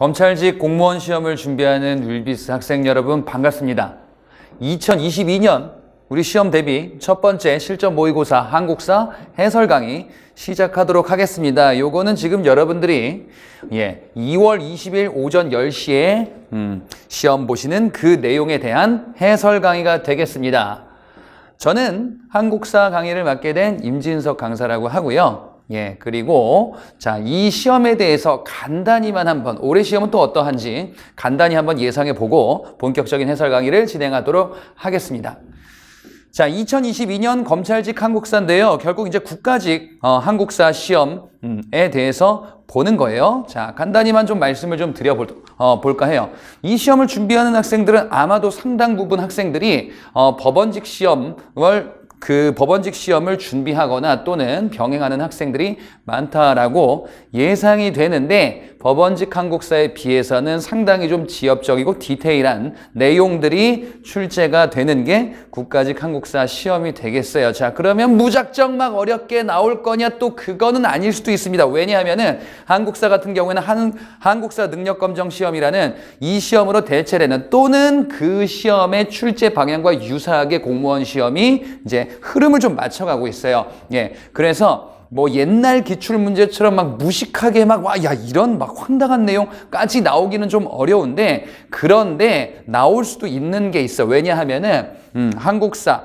검찰직 공무원 시험을 준비하는 윌비스 학생 여러분 반갑습니다. 2022년 우리 시험 대비 첫 번째 실전 모의고사 한국사 해설 강의 시작하도록 하겠습니다. 요거는 지금 여러분들이 예, 2월 20일 오전 10시에 음, 시험 보시는 그 내용에 대한 해설 강의가 되겠습니다. 저는 한국사 강의를 맡게 된 임진석 강사라고 하고요. 예, 그리고 자, 이 시험에 대해서 간단히만 한번 올해 시험은 또 어떠한지 간단히 한번 예상해 보고 본격적인 해설 강의를 진행하도록 하겠습니다. 자, 2022년 검찰직 한국사인데요. 결국 이제 국가직 어, 한국사 시험에 대해서 보는 거예요. 자, 간단히만 좀 말씀을 좀 드려볼까 어, 해요. 이 시험을 준비하는 학생들은 아마도 상당 부분 학생들이 어, 법원직 시험을 그 법원직 시험을 준비하거나 또는 병행하는 학생들이 많다라고 예상이 되는데 법원직 한국사에 비해서는 상당히 좀 지엽적이고 디테일한 내용들이 출제가 되는 게 국가직 한국사 시험이 되겠어요. 자, 그러면 무작정 막 어렵게 나올 거냐 또 그거는 아닐 수도 있습니다. 왜냐하면은 한국사 같은 경우에는 한, 한국사 능력검정 시험이라는 이 시험으로 대체되는 또는 그 시험의 출제 방향과 유사하게 공무원 시험이 이제 흐름을 좀 맞춰가고 있어요. 예. 그래서 뭐 옛날 기출 문제처럼 막 무식하게 막 와 야 이런 막 황당한 내용까지 나오기는 좀 어려운데 그런데 나올 수도 있는 게 있어 왜냐하면은 음, 한국사를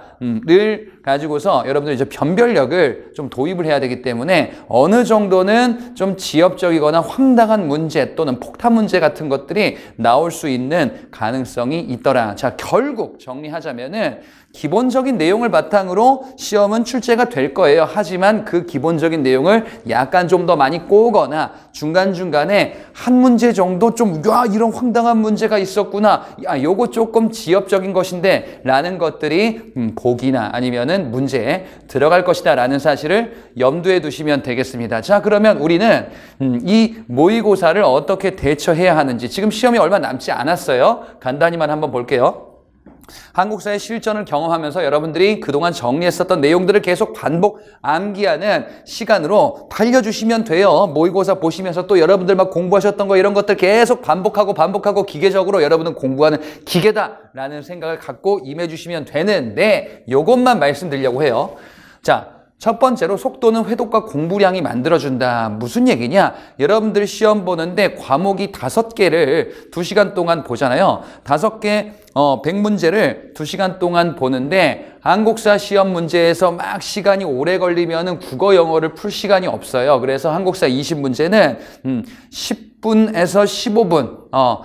가지고서 여러분들 이제 변별력을 좀 도입을 해야 되기 때문에 어느 정도는 좀 지엽적이거나 황당한 문제 또는 폭탄 문제 같은 것들이 나올 수 있는 가능성이 있더라. 자 결국 정리하자면은 기본적인 내용을 바탕으로 시험은 출제가 될 거예요. 하지만 그 기본적인 내용을 약간 좀 더 많이 꼬거나 중간중간에 한 문제 정도 좀, 야, 이런 황당한 문제가 있었구나. 야, 요거 조금 지엽적인 것인데. 라는 것들이, 음, 보기나 아니면은 문제에 들어갈 것이다. 라는 사실을 염두에 두시면 되겠습니다. 자, 그러면 우리는, 음, 이 모의고사를 어떻게 대처해야 하는지. 지금 시험이 얼마 남지 않았어요. 간단히만 한번 볼게요. 한국사의 실전을 경험하면서 여러분들이 그동안 정리했었던 내용들을 계속 반복 암기하는 시간으로 달려주시면 돼요. 모의고사 보시면서 또 여러분들 막 공부하셨던 거 이런 것들 계속 반복하고 반복하고 기계적으로 여러분은 공부하는 기계다라는 생각을 갖고 임해주시면 되는데 요것만 말씀드리려고 해요. 자, 첫 번째로 속도는 회독과 공부량이 만들어준다. 무슨 얘기냐? 여러분들 시험 보는데 과목이 다섯 개를 두시간 동안 보잖아요. 다섯 개 어, 1문제를 두시간 동안 보는데 한국사 시험 문제에서 막 시간이 오래 걸리면 은 국어 영어를 풀 시간이 없어요. 그래서 한국사 20문제는 음, 10분에서 15분 어,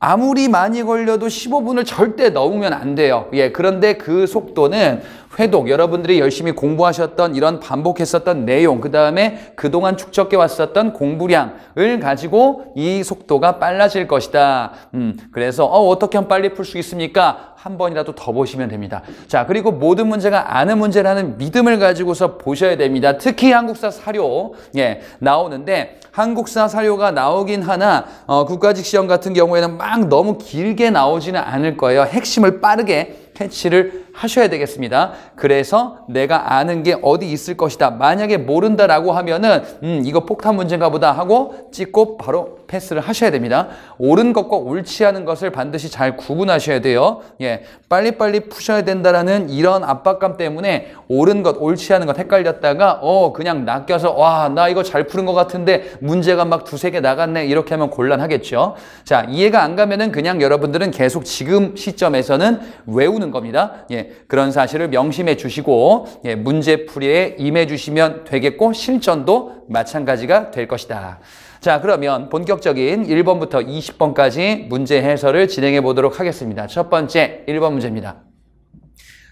아무리 많이 걸려도 15분을 절대 넘으면 안 돼요. 예, 그런데 그 속도는 회독, 여러분들이 열심히 공부하셨던 이런 반복했었던 내용, 그 다음에 그동안 축적해 왔었던 공부량을 가지고 이 속도가 빨라질 것이다. 음, 그래서 어, 어떻게 하면 빨리 풀 수 있습니까? 한 번이라도 더 보시면 됩니다. 자, 그리고 모든 문제가 아는 문제라는 믿음을 가지고서 보셔야 됩니다. 특히 한국사 사료, 예, 나오는데 한국사 사료가 나오긴 하나 어, 국가직 시험 같은 경우에는 막 너무 길게 나오지는 않을 거예요. 핵심을 빠르게 캐치를 하셔야 되겠습니다. 그래서 내가 아는 게 어디 있을 것이다. 만약에 모른다라고 하면은 음, 이거 폭탄 문제인가 보다 하고 찍고 바로 패스를 하셔야 됩니다. 옳은 것과 옳지 않은 것을 반드시 잘 구분하셔야 돼요. 예, 빨리빨리 푸셔야 된다라는 이런 압박감 때문에 옳은 것, 옳지 않은 것 헷갈렸다가 어 그냥 낚여서 와 나 이거 잘 푸는 것 같은데 문제가 막 두세 개 나갔네 이렇게 하면 곤란하겠죠. 자 이해가 안 가면은 그냥 여러분들은 계속 지금 시점에서는 외우는 겁니다. 예, 그런 사실을 명심해 주시고 예, 문제풀이에 임해 주시면 되겠고 실전도 마찬가지가 될 것이다. 자, 그러면 본격적인 1번부터 20번까지 문제 해설을 진행해 보도록 하겠습니다. 첫 번째 1번 문제입니다.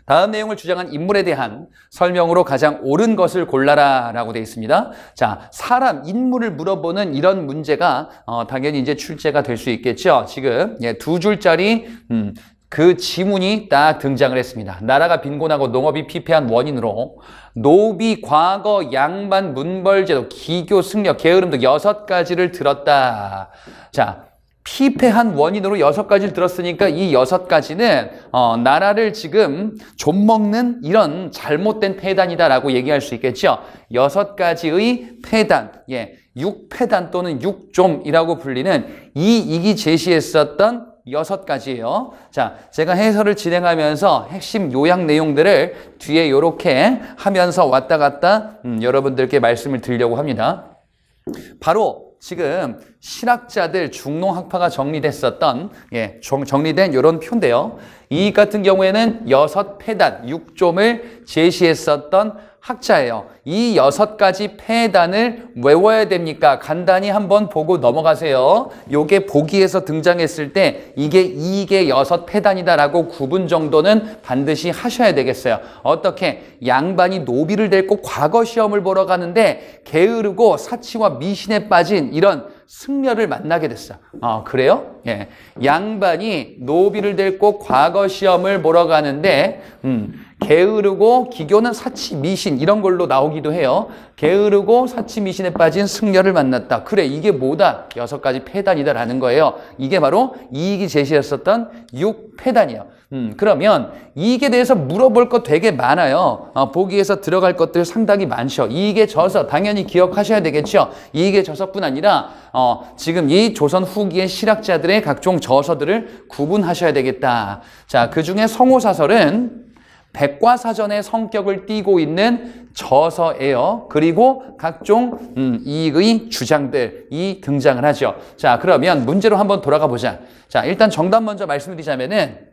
다음 내용을 주장한 인물에 대한 설명으로 가장 옳은 것을 골라라 라고 되어 있습니다. 자, 사람, 인물을 물어보는 이런 문제가 어, 당연히 이제 출제가 될 수 있겠죠. 지금 예, 두 줄짜리 음, 그 지문이 딱 등장을 했습니다. 나라가 빈곤하고 농업이 피폐한 원인으로 노비, 과거, 양반, 문벌제도, 기교, 승력 게으름 등 여섯 가지를 들었다. 자, 피폐한 원인으로 여섯 가지를 들었으니까 이 여섯 가지는 어, 나라를 지금 좀 먹는 이런 잘못된 폐단이다라고 얘기할 수 있겠죠. 여섯 가지의 폐단, 예, 육폐단 또는 육좀이라고 불리는 이익이 제시했었던 여섯 가지예요. 자, 제가 해설을 진행하면서 핵심 요약 내용들을 뒤에 이렇게 하면서 왔다 갔다 음, 여러분들께 말씀을 드리려고 합니다. 바로 지금 신학자들 중농학파가 정리됐었던 예, 정, 정리된 이런 표인데요. 이익 같은 경우에는 여섯 패단, 6점을 제시했었던 학자예요. 이 여섯 가지 패단을 외워야 됩니까? 간단히 한번 보고 넘어가세요. 요게 보기에서 등장했을 때 이게 이익의 여섯 패단이다라고 구분 정도는 반드시 하셔야 되겠어요. 어떻게 양반이 노비를 데리고 과거 시험을 보러 가는데 게으르고 사치와 미신에 빠진 이런 승려를 만나게 됐어. 어, 그래요? 예. 양반이 노비를 데리고 과거 시험을 보러 가는데, 음, 게으르고 기교는 사치 미신 이런 걸로 나오기도 해요. 게으르고 사치 미신에 빠진 승려를 만났다. 그래, 이게 뭐다? 여섯 가지 패단이다라는 거예요. 이게 바로 이익이 제시했었던 육 패단이에요. 음, 그러면 이익에 대해서 물어볼 것 되게 많아요. 어, 보기에서 들어갈 것들 상당히 많죠. 이익의저서 당연히 기억하셔야 되겠죠. 이익의저서뿐 아니라 어, 지금 이 조선 후기의 실학자들의 각종 저서들을 구분하셔야 되겠다. 자, 그중에 성호사설은 백과사전의 성격을 띠고 있는 저서예요. 그리고 각종 음, 이익의 주장들이 등장을 하죠. 자, 그러면 문제로 한번 돌아가 보자. 자, 일단 정답 먼저 말씀드리자면은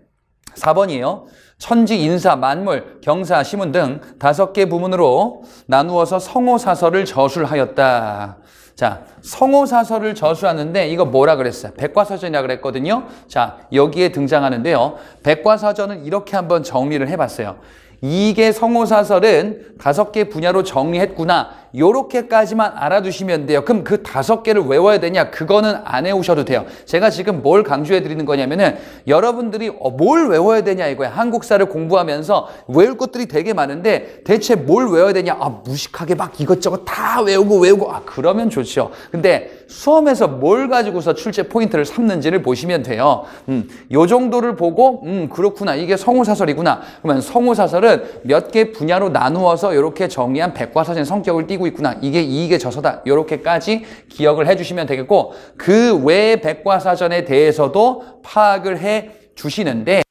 4번이에요. 천지, 인사, 만물, 경사, 시문 등 다섯 개 부문으로 나누어서 성호사설을 저술하였다. 자, 성호사설을 저술하는데 이거 뭐라 그랬어요? 백과사전이라 그랬거든요. 자, 여기에 등장하는데요. 백과사전은 이렇게 한번 정리를 해봤어요. 이게 성호사설은 다섯 개 분야로 정리했구나. 요렇게까지만 알아두시면 돼요. 그럼 그 다섯 개를 외워야 되냐? 그거는 안 해오셔도 돼요. 제가 지금 뭘 강조해 드리는 거냐면은 여러분들이 어, 뭘 외워야 되냐 이거야. 한국사를 공부하면서 외울 것들이 되게 많은데 대체 뭘 외워야 되냐? 아, 무식하게 막 이것저것 다 외우고 외우고 아, 그러면 좋죠. 근데 수험에서 뭘 가지고서 출제 포인트를 삼는지를 보시면 돼요. 음, 요 정도를 보고 음, 그렇구나. 이게 성우사설이구나. 그러면 성우사설은 몇 개 분야로 나누어서 이렇게 정의한 백과사전 성격을 띄고 쓰고 있구나. 이게 이익의 저서다. 이렇게까지 기억을 해주시면 되겠고 그 외 백과사전에 대해서도 파악을 해 주시는데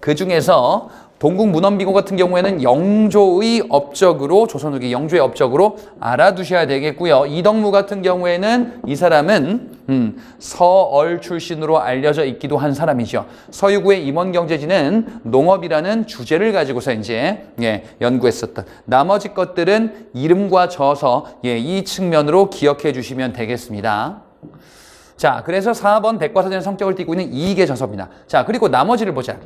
그 중에서 동국문헌비고 같은 경우에는 영조의 업적으로 조선후기 영조의 업적으로 알아두셔야 되겠고요. 이덕무 같은 경우에는 이 사람은 음, 서얼 출신으로 알려져 있기도 한 사람이죠. 서유구의 임원경제지는 농업이라는 주제를 가지고서 이제 예, 연구했었던 나머지 것들은 이름과 저서 예, 이 측면으로 기억해 주시면 되겠습니다. 자, 그래서 4번 백과사전의 성격을 띠고 있는 이익의 저서입니다. 자, 그리고 나머지를 보자.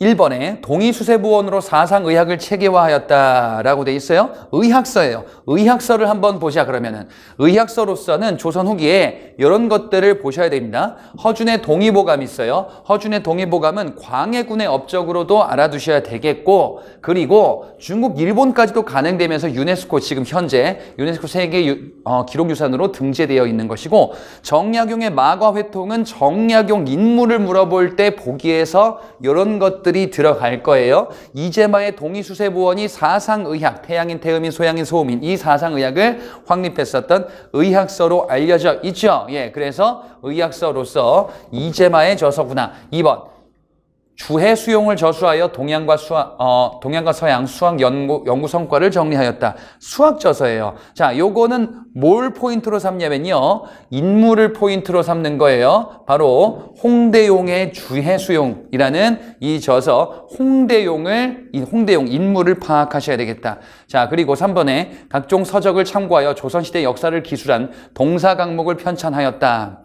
1번에 동의수세부원으로 사상의학을 체계화하였다라고 돼 있어요. 의학서예요. 의학서를 한번 보자 그러면은 의학서로서는 조선 후기에 이런 것들을 보셔야 됩니다. 허준의 동의보감이 있어요. 허준의 동의보감은 광해군의 업적으로도 알아두셔야 되겠고 그리고 중국, 일본까지도 가능되면서 유네스코 지금 현재 유네스코 세계 어, 기록유산으로 등재되어 있는 것이고 정약용의 마과회통은 정약용 인물을 물어볼 때 보기에서 이런 것들 것들이 들어갈 거예요. 이재마의 동의수세부원이 사상의학, 태양인, 태음인, 소양인, 소음인 이 사상의학을 확립했었던 의학서로 알려져 있죠. 예, 그래서 의학서로서 이재마의 저서구나. 2번 주해 수용을 저수하여 동양과, 수학, 어, 동양과 서양 수학 연구, 연구 성과를 정리하였다. 수학 저서예요. 자, 요거는 뭘 포인트로 삼냐면요. 인물을 포인트로 삼는 거예요. 바로 홍대용의 주해 수용이라는 이 저서 홍대용을 홍대용 인물을 파악하셔야 되겠다. 자, 그리고 3번에 각종 서적을 참고하여 조선 시대 역사를 기술한 동사 강목을 편찬하였다.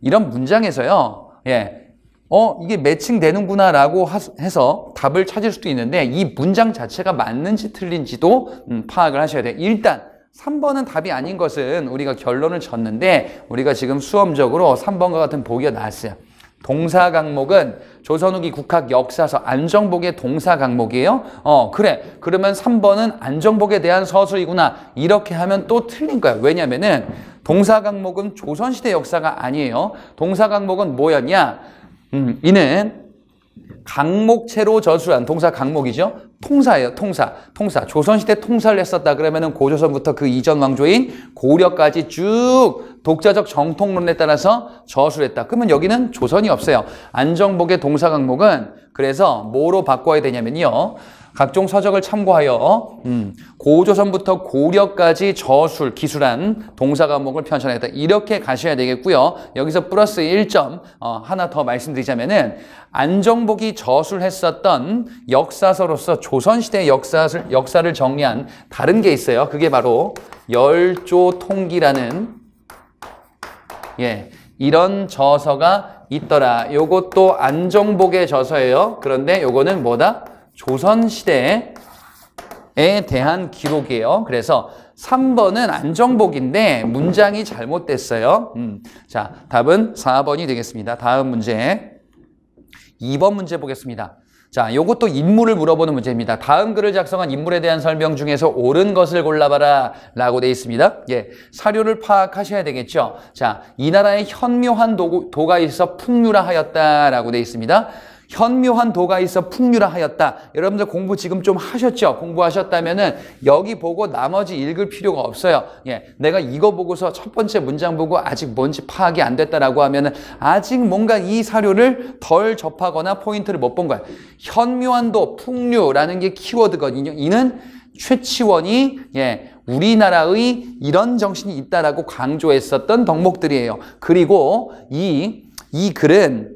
이런 문장에서요. 예, 어 이게 매칭되는구나 라고 해서 답을 찾을 수도 있는데 이 문장 자체가 맞는지 틀린지도 음, 파악을 하셔야 돼요 일단 3번은 답이 아닌 것은 우리가 결론을 졌는데 우리가 지금 수험적으로 3번과 같은 보기가 나왔어요 동사 강목은 조선 후기 국학 역사서 안정복의 동사 강목이에요. 어, 그래. 그러면 3번은 안정복에 대한 서술이구나. 이렇게 하면 또 틀린 거야. 왜냐면은 동사 강목은 조선시대 역사가 아니에요. 동사 강목은 뭐였냐? 음, 이는 강목체로 저술한 동사 강목이죠. 통사예요. 통사. 통사. 조선시대 통사를 했었다 그러면은 고조선부터 그 이전 왕조인 고려까지 쭉 독자적 정통론에 따라서 저술했다. 그러면 여기는 조선이 없어요. 안정복의 동사 강목은 그래서 뭐로 바꿔야 되냐면요. 각종 서적을 참고하여 어? 음, 고조선부터 고려까지 저술, 기술한 동사 과목을 편찬했다. 이렇게 가셔야 되겠고요. 여기서 플러스 1점 어, 하나 더 말씀드리자면은 안정복이 저술했었던 역사서로서 조선시대 역사를, 역사를 정리한 다른 게 있어요. 그게 바로 열조통기라는 예 이런 저서가 있더라. 요것도 안정복의 저서예요. 그런데 요거는 뭐다? 조선시대에 대한 기록이에요. 그래서 3번은 안정복인데 문장이 잘못됐어요. 음. 자, 답은 4번이 되겠습니다. 다음 문제. 2번 문제 보겠습니다. 자, 요것도 인물을 물어보는 문제입니다. 다음 글을 작성한 인물에 대한 설명 중에서 옳은 것을 골라봐라 라고 되어 있습니다. 예, 사료를 파악하셔야 되겠죠. 자, 이 나라에 현묘한 도구, 도가 있어 풍류라 하였다라고 되어 있습니다. 현묘한 도가 있어 풍류라 하였다. 여러분들 공부 지금 좀 하셨죠? 공부하셨다면은 여기 보고 나머지 읽을 필요가 없어요. 예, 내가 이거 보고서 첫 번째 문장 보고 아직 뭔지 파악이 안 됐다라고 하면은 아직 뭔가 이 사료를 덜 접하거나 포인트를 못 본 거야. 현묘한 도, 풍류라는 게 키워드거든요. 이는 최치원이 예, 우리나라의 이런 정신이 있다라고 강조했었던 덕목들이에요. 그리고 이 이 글은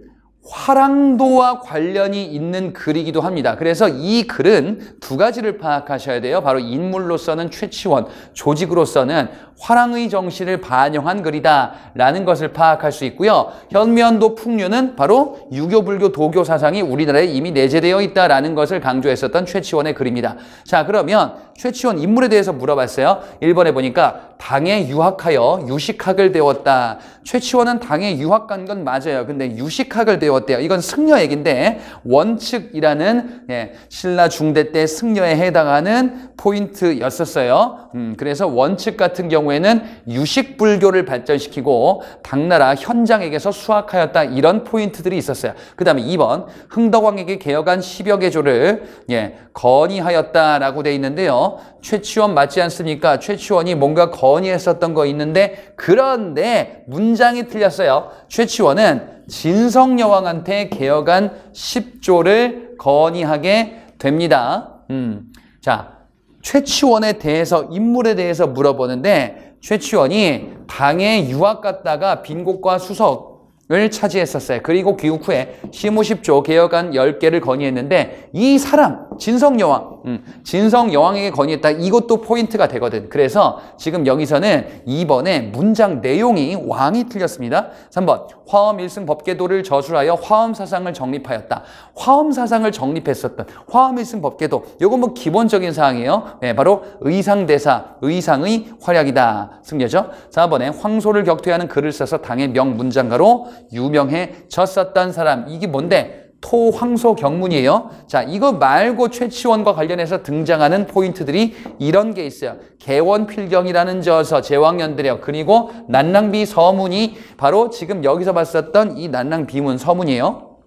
화랑도와 관련이 있는 글이기도 합니다. 그래서 이 글은 두 가지를 파악하셔야 돼요. 바로 인물로서는 최치원, 조직으로서는 화랑의 정신을 반영한 글이다 라는 것을 파악할 수 있고요. 현면도 풍류는 바로 유교, 불교, 도교 사상이 우리나라에 이미 내재되어 있다라는 것을 강조했었던 최치원의 글입니다. 자 그러면 최치원 인물에 대해서 물어봤어요. 1번에 보니까 당에 유학하여 유식학을 배웠다. 최치원은 당에 유학 간 건 맞아요. 근데 유식학을 배웠대요. 이건 승려 얘긴데 원칙이라는 예, 신라 중대 때 승려에 해당하는 포인트였었어요. 음, 그래서 원칙 같은 경우 경우에는 유식 불교를 발전시키고 당나라 현장에게서 수확하였다 이런 포인트들이 있었어요. 그다음에 2번 흥덕왕에게 개혁한 10여 개 조를 예, 건의하였다라고 돼 있는데요. 최치원 맞지 않습니까? 최치원이 뭔가 건의했었던 거 있는데 그런데 문장이 틀렸어요. 최치원은 진성 여왕한테 개혁한 10조를 건의하게 됩니다. 음. 자, 최치원에 대해서 인물에 대해서 물어보는데 최치원이 방에 유학 갔다가 빈곡과 수석을 차지했었어요. 그리고 귀국 후에 시무십조 개혁안 10개를 건의했는데 이 사람 진성여왕 음, 진성. 여왕에게 건의했다. 이것도 포인트가 되거든. 그래서 지금 여기서는 2번에 문장 내용이 왕이 틀렸습니다. 3번 화엄 일승 법궤도를 저술하여 화엄 사상을 정립하였다. 화엄 사상을 정립했었던 화엄 일승 법궤도. 이건뭐 기본적인 사항이에요. 네, 바로 의상대사, 의상의 활약이다. 승려죠. 4번에 황소를 격퇴하는 글을 써서 당의 명문장가로 유명해졌었던 사람. 이게 뭔데? 토황소 경문이에요. 자, 이거 말고 최치원과 관련해서 등장하는 포인트들이 이런 게 있어요. 개원필경이라는 저서 제왕연들이요. 그리고 난랑비 서문이 바로 지금 여기서 봤었던 이 난랑비문 서문이에요.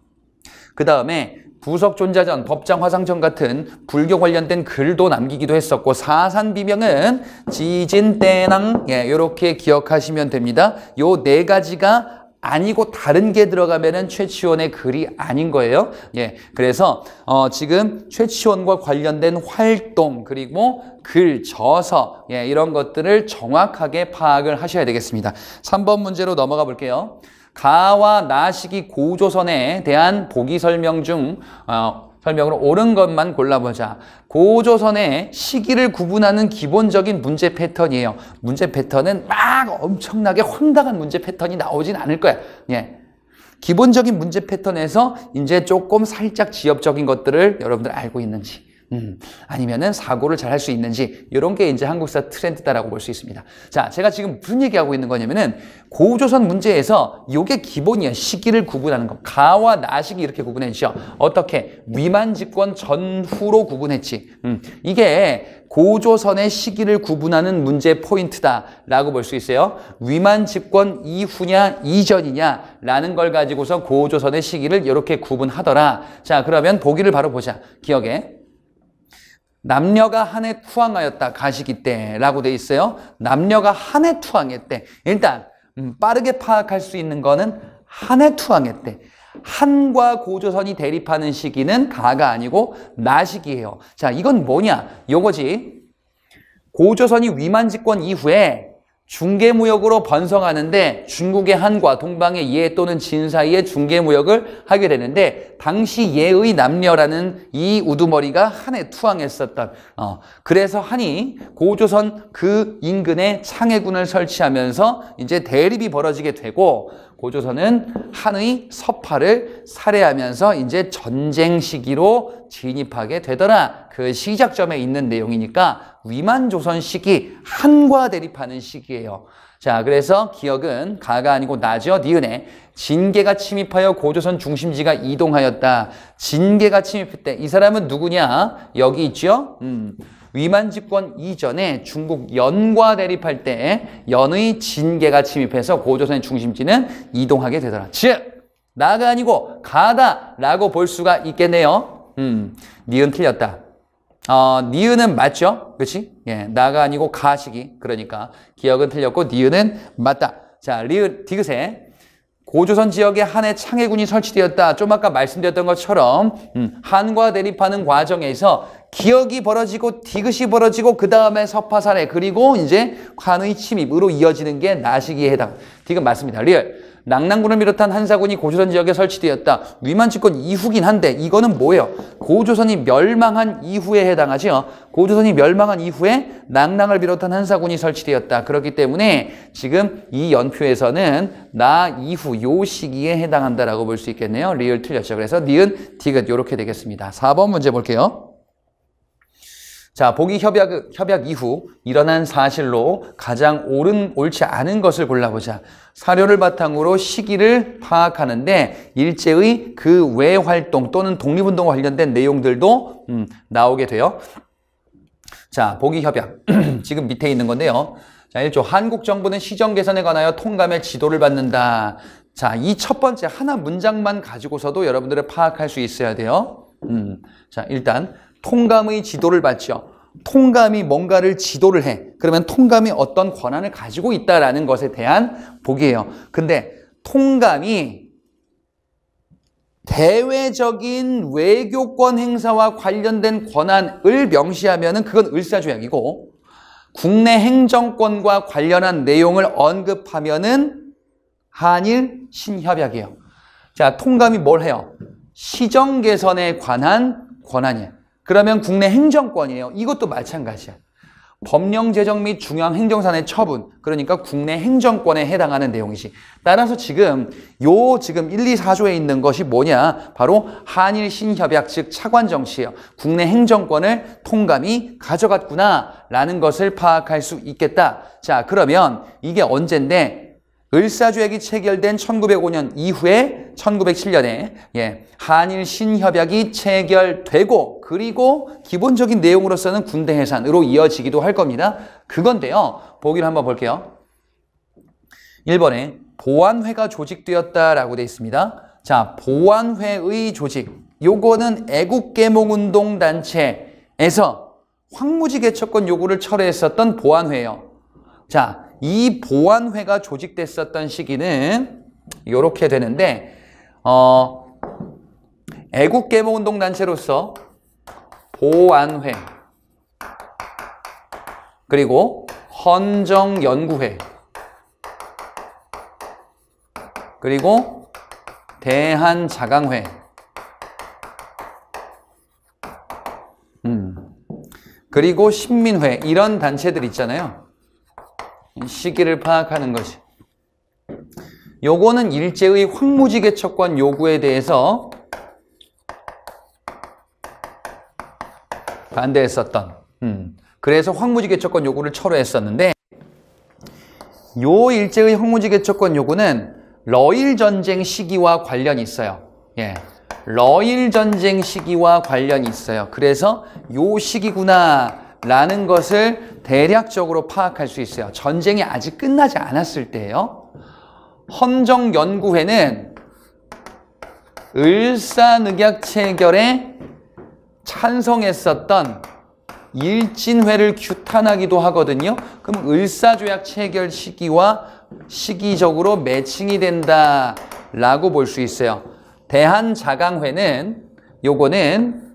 그 다음에 부석존자전, 법장화상전 같은 불교 관련된 글도 남기기도 했었고 사산비명은 지진대낭 예, 이렇게 기억하시면 됩니다. 요 네 가지가 아니고 다른 게 들어가면은 최치원의 글이 아닌 거예요. 예. 그래서 어 지금 최치원과 관련된 활동 그리고 글, 저서 예, 이런 것들을 정확하게 파악을 하셔야 되겠습니다. 3번 문제로 넘어가 볼게요. 가와 나식이 고조선에 대한 보기 설명 중 어, 설명으로 옳은 것만 골라보자. 고조선의 시기를 구분하는 기본적인 문제 패턴이에요. 문제 패턴은 막 엄청나게 황당한 문제 패턴이 나오진 않을 거야. 예. 기본적인 문제 패턴에서 이제 조금 살짝 지엽적인 것들을 여러분들 알고 있는지. 음, 아니면은 사고를 잘 할 수 있는지 이런 게 이제 한국사 트렌드다라고 볼 수 있습니다. 자, 제가 지금 무슨 얘기하고 있는 거냐면은 고조선 문제에서 이게 기본이야. 시기를 구분하는 거. 가와 나시기 이렇게 구분했죠. 어떻게 위만 집권 전후로 구분했지. 음, 이게 고조선의 시기를 구분하는 문제 포인트다라고 볼 수 있어요. 위만 집권 이후냐 이전이냐라는 걸 가지고서 고조선의 시기를 이렇게 구분하더라. 자, 그러면 보기를 바로 보자. 기억에 남녀가 한해 투항하였다 가시기 때라고 돼 있어요. 남녀가 한해 투항했대. 일단 음, 빠르게 파악할 수 있는 거는 한해 투항했대. 한과 고조선이 대립하는 시기는 가가 아니고 나시기예요. 자, 이건 뭐냐? 요거지. 고조선이 위만 집권 이후에 중개무역으로 번성하는데 중국의 한과 동방의 예 또는 진 사이에 중개무역을 하게 되는데 당시 예의 남녀라는 이 우두머리가 한에 투항했었던 어, 그래서 한이 고조선 그 인근에 창해군을 설치하면서 이제 대립이 벌어지게 되고 고조선은 한의 서파를 살해하면서 이제 전쟁 시기로 진입하게 되더라. 그 시작점에 있는 내용이니까 위만 조선 시기 한과 대립하는 시기예요. 자, 그래서 기억은 가가 아니고 나죠. 니은에 진계가 침입하여 고조선 중심지가 이동하였다. 진계가 침입했때이 사람은 누구냐? 여기 있죠? 음. 위만 집권 이전에 중국 연과 대립할 때 연의 진계가 침입해서 고조선의 중심지는 이동하게 되더라. 즉 나가 아니고 가다라고 볼 수가 있겠네요. 음, 니은 틀렸다. 어, 니은은 맞죠? 그렇지? 예, 나가 아니고 가시기. 그러니까 기억은 틀렸고 니은은 맞다. 자, 리을 디귿에 고조선 지역에 한의 창해군이 설치되었다. 좀 아까 말씀드렸던 것처럼 음, 한과 대립하는 과정에서 기억이 벌어지고 디귿이 벌어지고 그 다음에 서파산에 그리고 이제 관의 침입으로 이어지는 게 나시기에 해당. 디귿 맞습니다. 리얼. 랑군을 비롯한 한사군이 고조선 지역에 설치되었다. 위만치권 이후긴 한데 이거는 뭐예요? 고조선이 멸망한 이후에 해당하지요. 고조선이 멸망한 이후에 랑랑을 비롯한 한사군이 설치되었다. 그렇기 때문에 지금 이 연표에서는 나 이후 요 시기에 해당한다라고 볼 수 있겠네요. 리을 틀렸죠. 그래서 니은 디귿 요렇게 되겠습니다. 4번 문제 볼게요. 자, 보기 협약, 협약 이후 일어난 사실로 가장 옳은, 옳지 않은 것을 골라보자. 사료를 바탕으로 시기를 파악하는데 일제의 그 외 활동 또는 독립운동과 관련된 내용들도, 음, 나오게 돼요. 자, 보기 협약. 지금 밑에 있는 건데요. 자, 1조. 한국 정부는 시정 개선에 관하여 통감의 지도를 받는다. 자, 이 첫 번째 하나 문장만 가지고서도 여러분들을 파악할 수 있어야 돼요. 음, 자, 일단 통감의 지도를 받죠. 통감이 뭔가를 지도를 해. 그러면 통감이 어떤 권한을 가지고 있다라는 것에 대한 보기예요 근데 통감이 대외적인 외교권 행사와 관련된 권한을 명시하면 그건 을사조약이고 국내 행정권과 관련한 내용을 언급하면은 한일 신협약이에요. 자, 통감이 뭘 해요? 시정 개선에 관한 권한이에요. 그러면 국내 행정권이에요. 이것도 마찬가지야. 법령 제정 및중앙 행정산의 처분 그러니까 국내 행정권에 해당하는 내용이지 따라서 지금 요 지금 1, 2, 4조에 있는 것이 뭐냐 바로 한일 신협약 즉 차관 정치예요 국내 행정권을 통감이 가져갔구나 라는 것을 파악할 수 있겠다 자 그러면 이게 언젠데 을사조약이 체결된 1905년 이후에 1907년에 예, 한일 신협약이 체결되고 그리고 기본적인 내용으로서는 군대 해산으로 이어지기도 할 겁니다. 그건데요. 보기를 한번 볼게요. 1번에 보안회가 조직되었다라고 돼 있습니다. 자, 보안회의 조직. 요거는 애국계몽운동 단체에서 황무지 개척권 요구를 철회했었던 보안회예요. 자, 이 보안회가 조직됐었던 시기는 이렇게 되는데 어, 애국계몽운동단체로서 보안회 그리고 헌정연구회 그리고 대한자강회 음. 그리고 신민회 이런 단체들 있잖아요 시기를 파악하는 것이 요거는 일제의 황무지개척권 요구에 대해서 반대했었던 음. 그래서 황무지개척권 요구를 철회했었는데 요 일제의 황무지개척권 요구는 러일전쟁 시기와 관련이 있어요 예. 러일전쟁 시기와 관련이 있어요 그래서 요 시기구나 라는 것을 대략적으로 파악할 수 있어요. 전쟁이 아직 끝나지 않았을 때예요. 헌정연구회는 을사늑약 체결에 찬성했었던 일진회를 규탄하기도 하거든요. 그럼 을사조약 체결 시기와 시기적으로 매칭이 된다라고 볼 수 있어요. 대한자강회는 요거는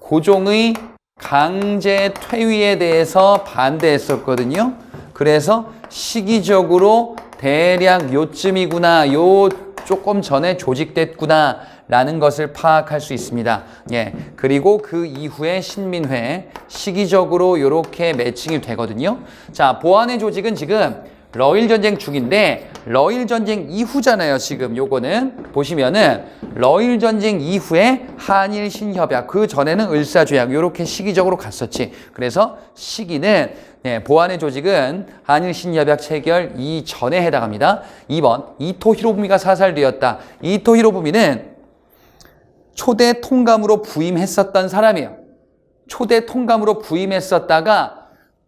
고종의 강제 퇴위에 대해서 반대했었거든요. 그래서 시기적으로 대략 요쯤이구나, 요 조금 전에 조직됐구나 라는 것을 파악할 수 있습니다. 예. 그리고 그 이후에 신민회 시기적으로 이렇게 매칭이 되거든요. 자, 보안의 조직은 지금 러일 전쟁 중인데 러일 전쟁 이후잖아요. 지금 요거는 보시면은 러일 전쟁 이후에 한일 신협약 그 전에는 을사조약 요렇게 시기적으로 갔었지. 그래서 시기는 네, 보안의 조직은 한일 신협약 체결 이전에 해당합니다. 2번 이토 히로부미가 사살되었다. 이토 히로부미는 초대 통감으로 부임했었던 사람이에요. 초대 통감으로 부임했었다가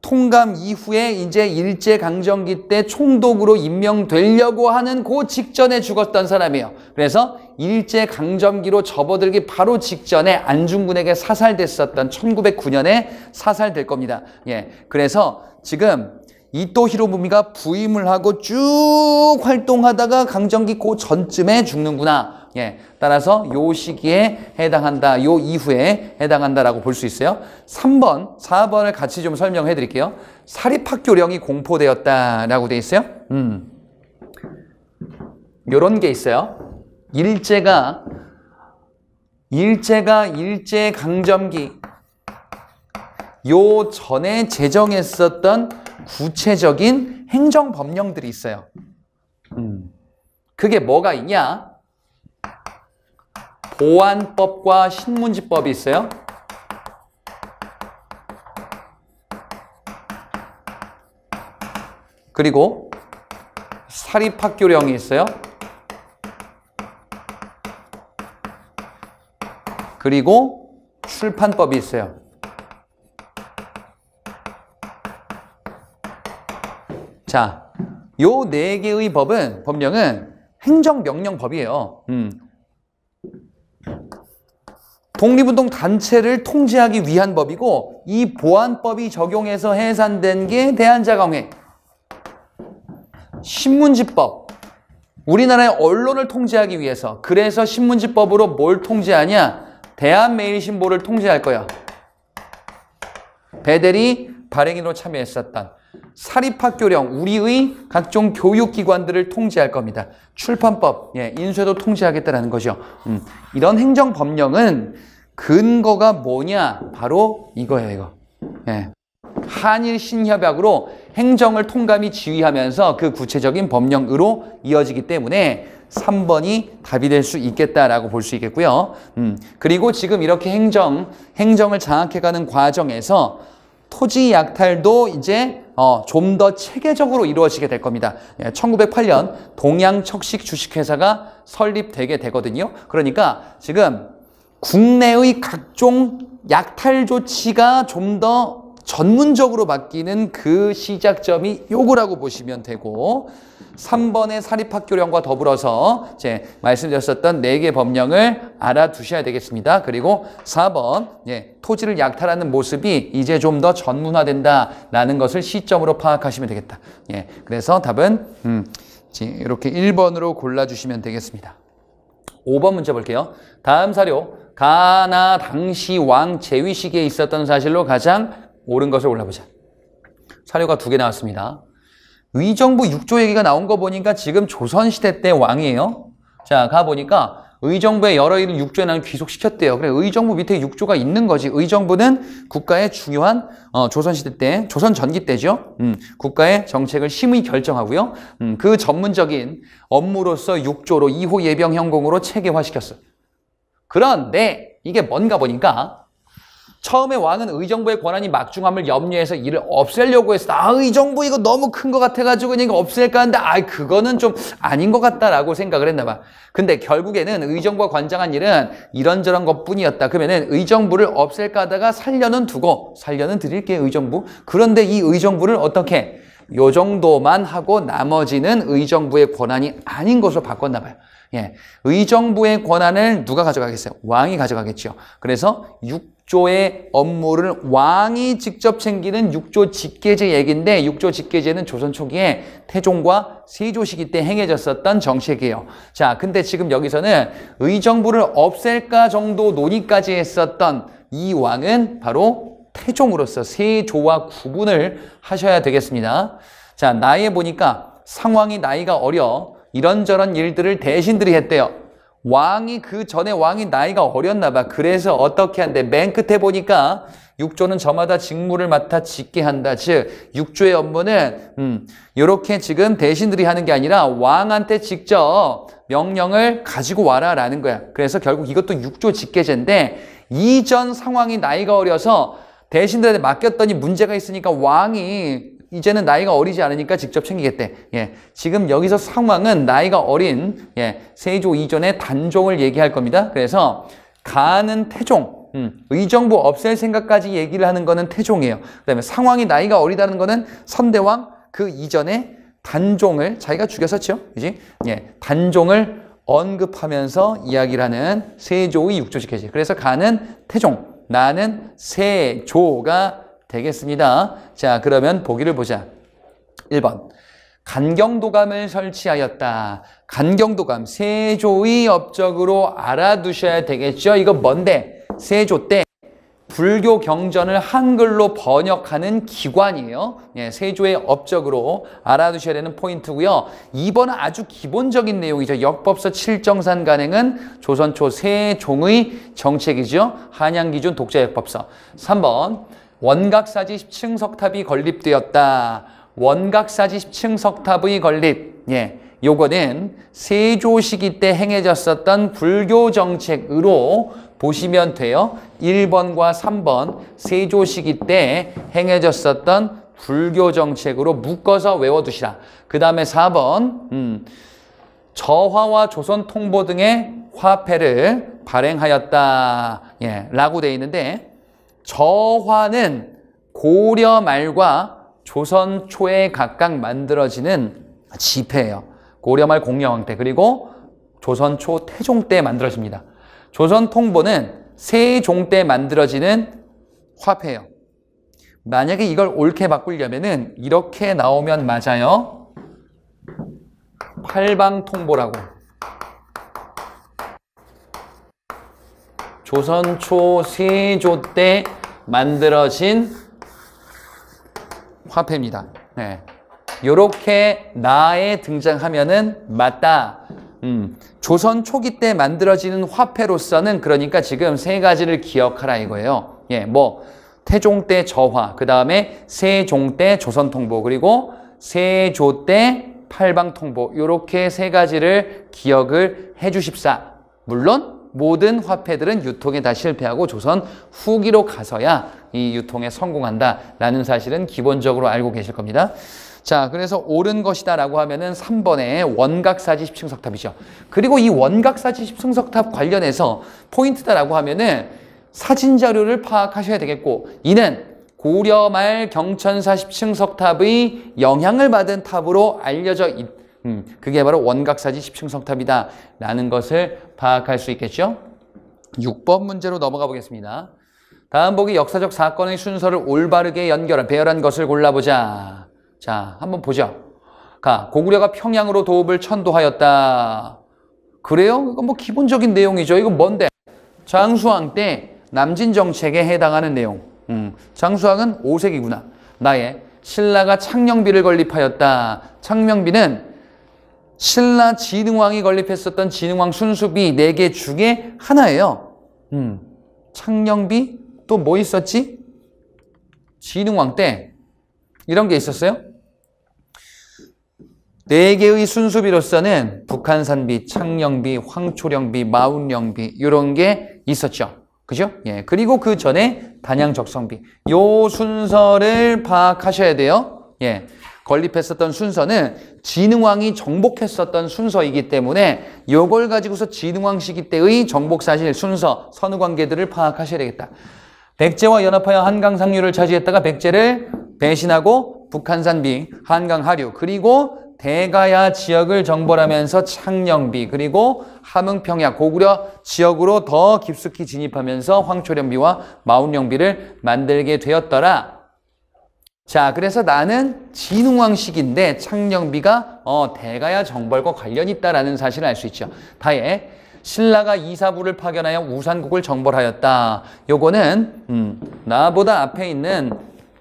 통감 이후에 이제 일제강점기 때 총독으로 임명되려고 하는 그 직전에 죽었던 사람이에요. 그래서 일제강점기로 접어들기 바로 직전에 안중근에게 사살됐었던 1909년에 사살될 겁니다. 예. 그래서 지금 이토 히로부미가 부임을 하고 쭉 활동하다가 강점기 그 전쯤에 죽는구나. 예, 따라서 요 시기에 해당한다, 요 이후에 해당한다라고 볼 수 있어요. 3번, 4번을 같이 좀 설명해 드릴게요. 사립학교령이 공포되었다라고 돼 있어요. 음. 요런 게 있어요. 일제가, 일제가 일제강점기, 요 전에 제정했었던 구체적인 행정법령들이 있어요. 음. 그게 뭐가 있냐? 보안법과 신문지법이 있어요. 그리고 사립학교령이 있어요. 그리고 출판법이 있어요. 자, 요 네 개의 법은 법령은 행정명령법이에요. 음, 독립운동 단체를 통제하기 위한 법이고 이 보안법이 적용해서 해산된 게 대한자강회 신문지법 우리나라의 언론을 통제하기 위해서 그래서 신문지법으로 뭘 통제하냐 대한매일신보를 통제할 거야 배대리 발행인으로 참여했었던 사립학교령, 우리의 각종 교육기관들을 통제할 겁니다. 출판법, 예, 인쇄도 통제하겠다라는 거죠. 음, 이런 행정법령은 근거가 뭐냐? 바로 이거예요, 이거. 예. 한일 신협약으로 행정을 통감이 지휘하면서 그 구체적인 법령으로 이어지기 때문에 3번이 답이 될 수 있겠다라고 볼 수 있겠고요. 음, 그리고 지금 이렇게 행정, 행정을 장악해가는 과정에서 토지 약탈도 이제 어, 좀 더 체계적으로 이루어지게 될 겁니다. 1908년 예, 동양척식 주식회사가 설립되게 되거든요. 그러니까 지금 국내의 각종 약탈 조치가 좀더 전문적으로 바뀌는 그 시작점이 요거라고 보시면 되고 3번의 사립학교령과 더불어서 이제 말씀드렸었던 4개 법령을 알아두셔야 되겠습니다. 그리고 4번 예, 토지를 약탈하는 모습이 이제 좀 더 전문화된다라는 것을 시점으로 파악하시면 되겠다. 예, 그래서 답은 음, 이렇게 1번으로 골라주시면 되겠습니다. 5번 문제 볼게요. 다음 사료 가나 당시 왕 제위식에 있었던 사실로 가장 옳은 것을 올라보자. 사료가 두 개 나왔습니다. 의정부 6조 얘기가 나온 거 보니까 지금 조선시대 때 왕이에요. 자, 가보니까 의정부의 여러 일을 6조에 나는 귀속시켰대요. 그래, 의정부 밑에 6조가 있는 거지. 의정부는 국가의 중요한 어, 조선시대 때, 조선 전기 때죠. 음, 국가의 정책을 심의 결정하고요. 음, 그 전문적인 업무로서 6조로 2호 예병 형공으로 체계화시켰어. 그런데 이게 뭔가 보니까 처음에 왕은 의정부의 권한이 막중함을 염려해서 이를 없애려고 했어. 아 의정부 이거 너무 큰 것 같아가지고 그냥 이거 없앨까 하는데 아 그거는 좀 아닌 것 같다라고 생각을 했나 봐. 근데 결국에는 의정부가 관장한 일은 이런저런 것뿐이었다. 그러면 의정부를 없앨까 하다가 살려는 두고 살려는 드릴게 의정부. 그런데 이 의정부를 어떻게 요 정도만 하고 나머지는 의정부의 권한이 아닌 것으로 바꿨나 봐요. 예. 의정부의 권한을 누가 가져가겠어요? 왕이 가져가겠죠. 그래서 6 6조의 업무를 왕이 직접 챙기는 6조 직계제 얘기인데 6조 직계제는 조선 초기에 태종과 세조 시기 때 행해졌었던 정책이에요. 자, 근데 지금 여기서는 의정부를 없앨까 정도 논의까지 했었던 이 왕은 바로 태종으로서 세조와 구분을 하셔야 되겠습니다. 자, 나이에 보니까 상황이 나이가 어려 이런저런 일들을 대신들이 했대요. 왕이 그 전에 왕이 나이가 어렸나 봐. 그래서 어떻게 한대? 맨 끝에 보니까 육조는 저마다 직무를 맡아 짓게 한다. 즉육조의 업무는 음, 이렇게 지금 대신들이 하는 게 아니라 왕한테 직접 명령을 가지고 와라라는 거야. 그래서 결국 이것도 육조 직계제인데 이전 상황이 나이가 어려서 대신들한테 맡겼더니 문제가 있으니까 왕이 이제는 나이가 어리지 않으니까 직접 챙기겠대. 예. 지금 여기서 상황은 나이가 어린 예. 세조 이전의 단종을 얘기할 겁니다. 그래서 가는 태종, 음, 의정부 없앨 생각까지 얘기를 하는 거는 태종이에요. 그다음에 상황이 나이가 어리다는 거는 선대왕 그 이전에 단종을 자기가 죽였었죠. 그지? 예. 단종을 언급하면서 이야기를 하는 세조의 육조식 해제. 그래서 가는 태종, 나는 세조가 되겠습니다. 자, 그러면 보기를 보자. 1번. 간경도감을 설치하였다. 간경도감, 세조의 업적으로 알아두셔야 되겠죠? 이거 뭔데? 세조 때 불교 경전을 한글로 번역하는 기관이에요. 예, 세조의 업적으로 알아두셔야 되는 포인트고요. 2번은 아주 기본적인 내용이죠. 역법서 7정산 간행은 조선초 세종의 정책이죠. 한양기준 독자역법서. 3번 원각사지 10층 석탑이 건립되었다. 원각사지 10층 석탑의 건립. 예. 요거는 세조 시기 때 행해졌었던 불교 정책으로 보시면 돼요. 1번과 3번 세조 시기 때 행해졌었던 불교 정책으로 묶어서 외워두시라. 그 다음에 4번 음, 저화와 조선 통보 등의 화폐를 발행하였다. 예, 라고 돼 있는데 저화는 고려 말과 조선 초에 각각 만들어지는 지폐예요. 고려 말 공려왕 때 그리고 조선 초 태종 때 만들어집니다. 조선 통보는 세종 때 만들어지는 화폐예요. 만약에 이걸 옳게 바꾸려면은 이렇게 나오면 맞아요. 팔방통보라고. 조선 초 세조 때 만들어진 화폐입니다. 네. 요렇게 나에 등장하면은 맞다. 음, 조선 초기 때 만들어지는 화폐로서는 그러니까 지금 세 가지를 기억하라 이거예요. 예, 뭐 태종 때 저화, 그 다음에 세종 때 조선 통보, 그리고 세조 때 팔방 통보 이렇게 세 가지를 기억을 해주십사. 물론 모든 화폐들은 유통에 다 실패하고 조선 후기로 가서야 이 유통에 성공한다라는 사실은 기본적으로 알고 계실 겁니다. 자, 그래서 옳은 것이다 라고 하면은 3번에 원각사지 십층석탑이죠. 그리고 이 원각사지 십층석탑 관련해서 포인트다 라고 하면은 사진 자료를 파악하셔야 되겠고, 이는 고려 말 경천사 십층석탑의 영향을 받은 탑으로 알려져 있다. 음, 그게 바로 원각사지 10층 성탑이다 라는 것을 파악할 수 있겠죠? 6번 문제로 넘어가 보겠습니다. 다음 보기 역사적 사건의 순서를 올바르게 연결한 배열한 것을 골라보자. 자, 한번 보죠. 가 고구려가 평양으로 도읍을 천도하였다. 그래요? 이건 뭐 기본적인 내용이죠. 이건 뭔데? 장수왕 때 남진 정책에 해당하는 내용. 음, 장수왕은 5세기구나. 나의 신라가 창녕비를 건립하였다. 창녕비는 신라 진흥왕이 건립했었던 진흥왕 순수비 4개 중에 하나예요. 음, 창녕비 또 뭐 있었지? 진흥왕 때 이런 게 있었어요. 네 개의 순수비로서는 북한산비, 창녕비, 황초령비, 마운령비 이런 게 있었죠. 그죠? 예. 그리고 그 전에 단양적성비. 요 순서를 파악하셔야 돼요. 예. 건립했었던 순서는 진흥왕이 정복했었던 순서이기 때문에 요걸 가지고서 진흥왕 시기 때의 정복 사실, 순서, 선후 관계들을 파악하셔야 되겠다. 백제와 연합하여 한강 상류를 차지했다가 백제를 배신하고 북한산비, 한강 하류, 그리고 대가야 지역을 정벌하면서 창녕비, 그리고 함흥평야, 고구려 지역으로 더 깊숙이 진입하면서 황초련비와 마운령비를 만들게 되었더라. 자, 그래서 나는 진흥왕식인데 창녕비가 어, 대가야 정벌과 관련이 있다라는 사실을 알 수 있죠. 다에 신라가 이사부를 파견하여 우산국을 정벌하였다. 요거는 음, 나보다 앞에 있는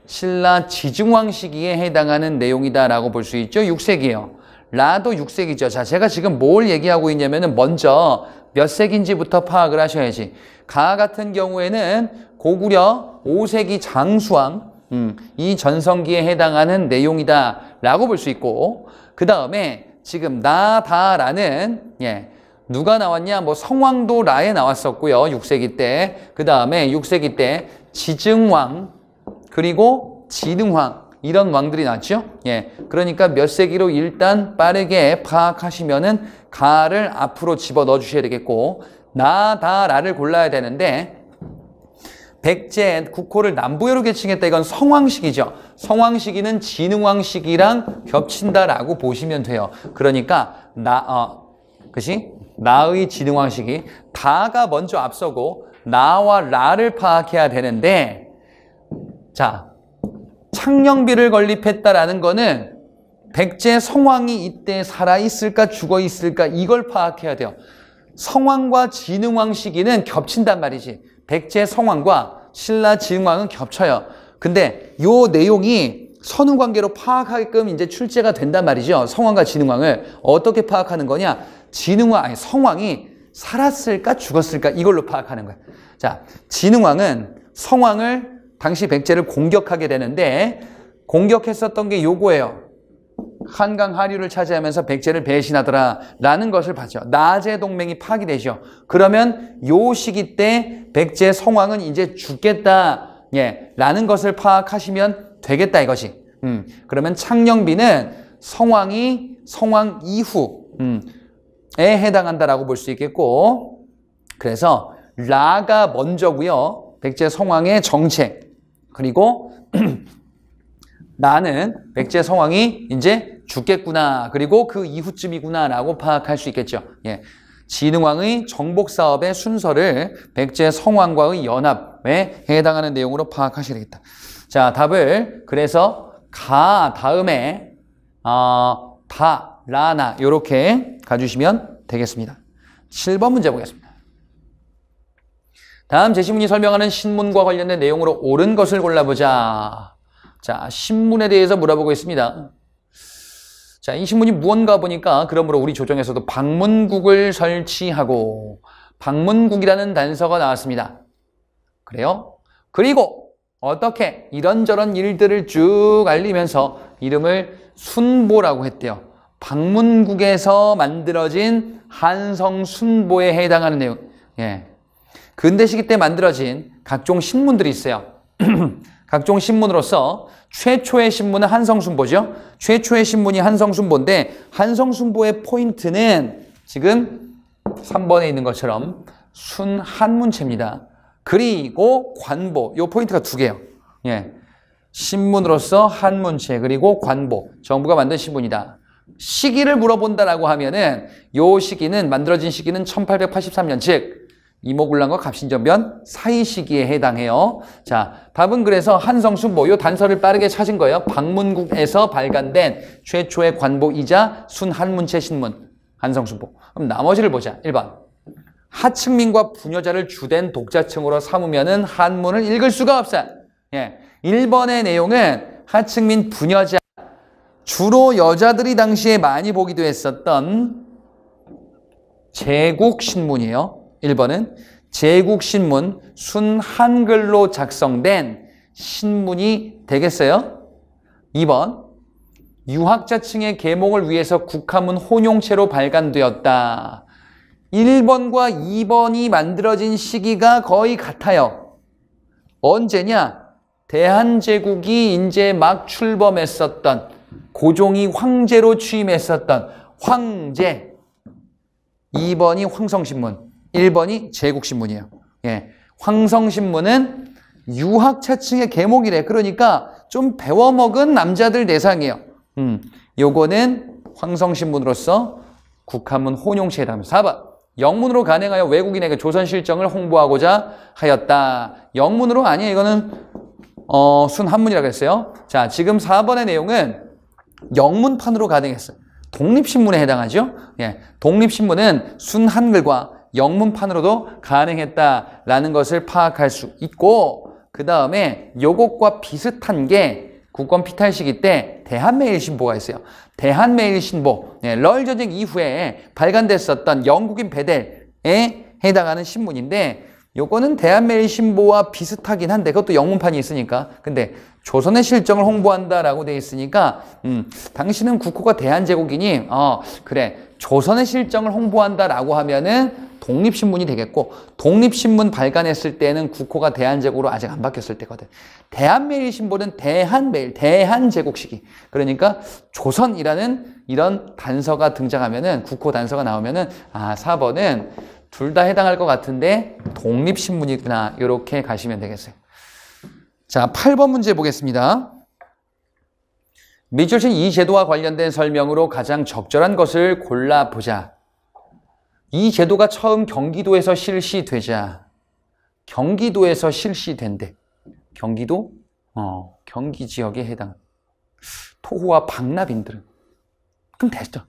신라 지중왕 시기에 해당하는 내용이다라고 볼 수 있죠. 6세기요. 라도 6세기죠. 자, 제가 지금 뭘 얘기하고 있냐면은 먼저 몇 세기인지부터 파악을 하셔야지. 가 같은 경우에는 고구려 5세기 장수왕 음, 이 전성기에 해당하는 내용이다라고 볼 수 있고 그 다음에 지금 나다라는 예, 누가 나왔냐? 뭐 성왕도 라에 나왔었고요. 6세기 때. 그 다음에 6세기 때 지증왕 그리고 지능왕 이런 왕들이 나왔죠. 예, 그러니까 몇 세기로 일단 빠르게 파악하시면은 가를 앞으로 집어 넣어 주셔야 되겠고 나다라를 골라야 되는데 백제 국호를 남부여로 계층했다 이건 성황시기죠. 성황시기는 진흥왕시기랑 겹친다라고 보시면 돼요. 그러니까 나 어, 그시 나의 진흥왕시기 다가 먼저 앞서고 나와 라를 파악해야 되는데 자 창녕비를 건립했다라는 거는 백제 성왕이 이때 살아있을까 죽어있을까 이걸 파악해야 돼요. 성왕과 진흥왕 시기는 겹친단 말이지. 백제 성왕과 신라 지흥왕은 겹쳐요. 근데 요 내용이 선후 관계로 파악하게끔 이제 출제가 된단 말이죠. 성왕과 진흥왕을 어떻게 파악하는 거냐? 진흥왕 아니 성왕이 살았을까 죽었을까 이걸로 파악하는 거예요 자, 진흥왕은 성왕을 당시 백제를 공격하게 되는데 공격했었던 게 요거예요. 한강 하류를 차지하면서 백제를 배신하더라라는 것을 봤죠. 나제 동맹이 파기되죠. 그러면 요 시기 때 백제 성왕은 이제 죽겠다. 예, 라는 것을 파악하시면 되겠다 이것이. 음, 그러면 창녕비는 성왕이 성왕 이후 음, 에 해당한다라고 볼 수 있겠고 그래서 라가 먼저고요. 백제 성왕의 정책 그리고 나는 백제 성왕이 이제 죽겠구나. 그리고 그 이후쯤이구나라고 파악할 수 있겠죠. 예. 진흥왕의 정복 사업의 순서를 백제 성왕과의 연합에 해당하는 내용으로 파악하셔야 되겠다. 자, 답을 그래서 가 다음에 어, 다, 라나 이렇게 가주시면 되겠습니다. 7번 문제 보겠습니다. 다음 제시문이 설명하는 신문과 관련된 내용으로 옳은 것을 골라보자. 자, 신문에 대해서 물어보고 있습니다. 자, 이 신문이 무언가 보니까 그러므로 우리 조정에서도 방문국을 설치하고 방문국이라는 단서가 나왔습니다. 그래요? 그리고 어떻게 이런저런 일들을 쭉 알리면서 이름을 순보라고 했대요. 방문국에서 만들어진 한성 순보에 해당하는 내용. 예. 근대시기 때 만들어진 각종 신문들이 있어요. 각종 신문으로서 최초의 신문은 한성순보죠. 최초의 신문이 한성순보인데 한성순보의 포인트는 지금 3번에 있는 것처럼 순한문체입니다. 그리고 관보, 이 포인트가 두 개예요. 예. 신문으로서 한문체 그리고 관보, 정부가 만든 신문이다. 시기를 물어본다라고 하면은 요 시기는 만들어진 시기는 1883년 즉 이모굴란과 갑신전변 사이 시기에 해당해요. 자, 답은 그래서 한성순보 요 단서를 빠르게 찾은 거예요. 방문국에서 발간된 최초의 관보이자 순한문체 신문 한성순보. 그럼 나머지를 보자. 1번. 하층민과 부녀자를 주된 독자층으로 삼으면은 한문을 읽을 수가 없어. 예. 1번의 내용은 하층민 부녀자 주로 여자들이 당시에 많이 보기도 했었던 제국 신문이에요. 1번은 제국신문 순한글로 작성된 신문이 되겠어요? 2번 유학자층의 계몽을 위해서 국화문 혼용체로 발간되었다. 1번과 2번이 만들어진 시기가 거의 같아요. 언제냐? 대한제국이 이제 막 출범했었던 고종이 황제로 취임했었던 황제 2번이 황성신문 1번이 제국신문이에요. 예. 황성신문은 유학차층의 계목이래. 그러니까 좀 배워먹은 남자들 대상이에요. 음, 요거는 황성신문으로서 국한문 혼용체라면 4번. 영문으로 가능하여 외국인에게 조선 실정을 홍보하고자 하였다. 영문으로 아니에요. 이거는 어, 순 한문이라고 했어요. 자, 지금 4번의 내용은 영문판으로 가능했어요. 독립신문에 해당하죠. 예, 독립신문은 순 한글과 영문판으로도 가능했다라는 것을 파악할 수 있고 그 다음에 요것과 비슷한 게 국권 피탈 시기 때 대한매일신보가 있어요. 대한매일신보, 네, 예, 럴 전쟁 이후에 발간됐었던 영국인 베델에 해당하는 신문인데 요거는 대한매일신보와 비슷하긴 한데 그것도 영문판이 있으니까 근데 조선의 실정을 홍보한다라고 돼 있으니까 음, 당신은 국호가 대한제국이니 어 그래 조선의 실정을 홍보한다라고 하면은 독립신문이 되겠고 독립신문 발간했을 때는 국호가 대한제국으로 아직 안 바뀌었을 때거든 대한매일신보는 대한매일 대한제국 시기 그러니까 조선이라는 이런 단서가 등장하면은 국호 단서가 나오면은 아 4번은 둘다 해당할 것 같은데 독립신문이구나 이렇게 가시면 되겠어요. 자, 8번 문제 보겠습니다. 미줄신 이 제도와 관련된 설명으로 가장 적절한 것을 골라보자. 이 제도가 처음 경기도에서 실시되자. 경기도에서 실시된대. 경기도? 어, 경기 지역에 해당. 토호와 박납인들은. 그럼 됐죠.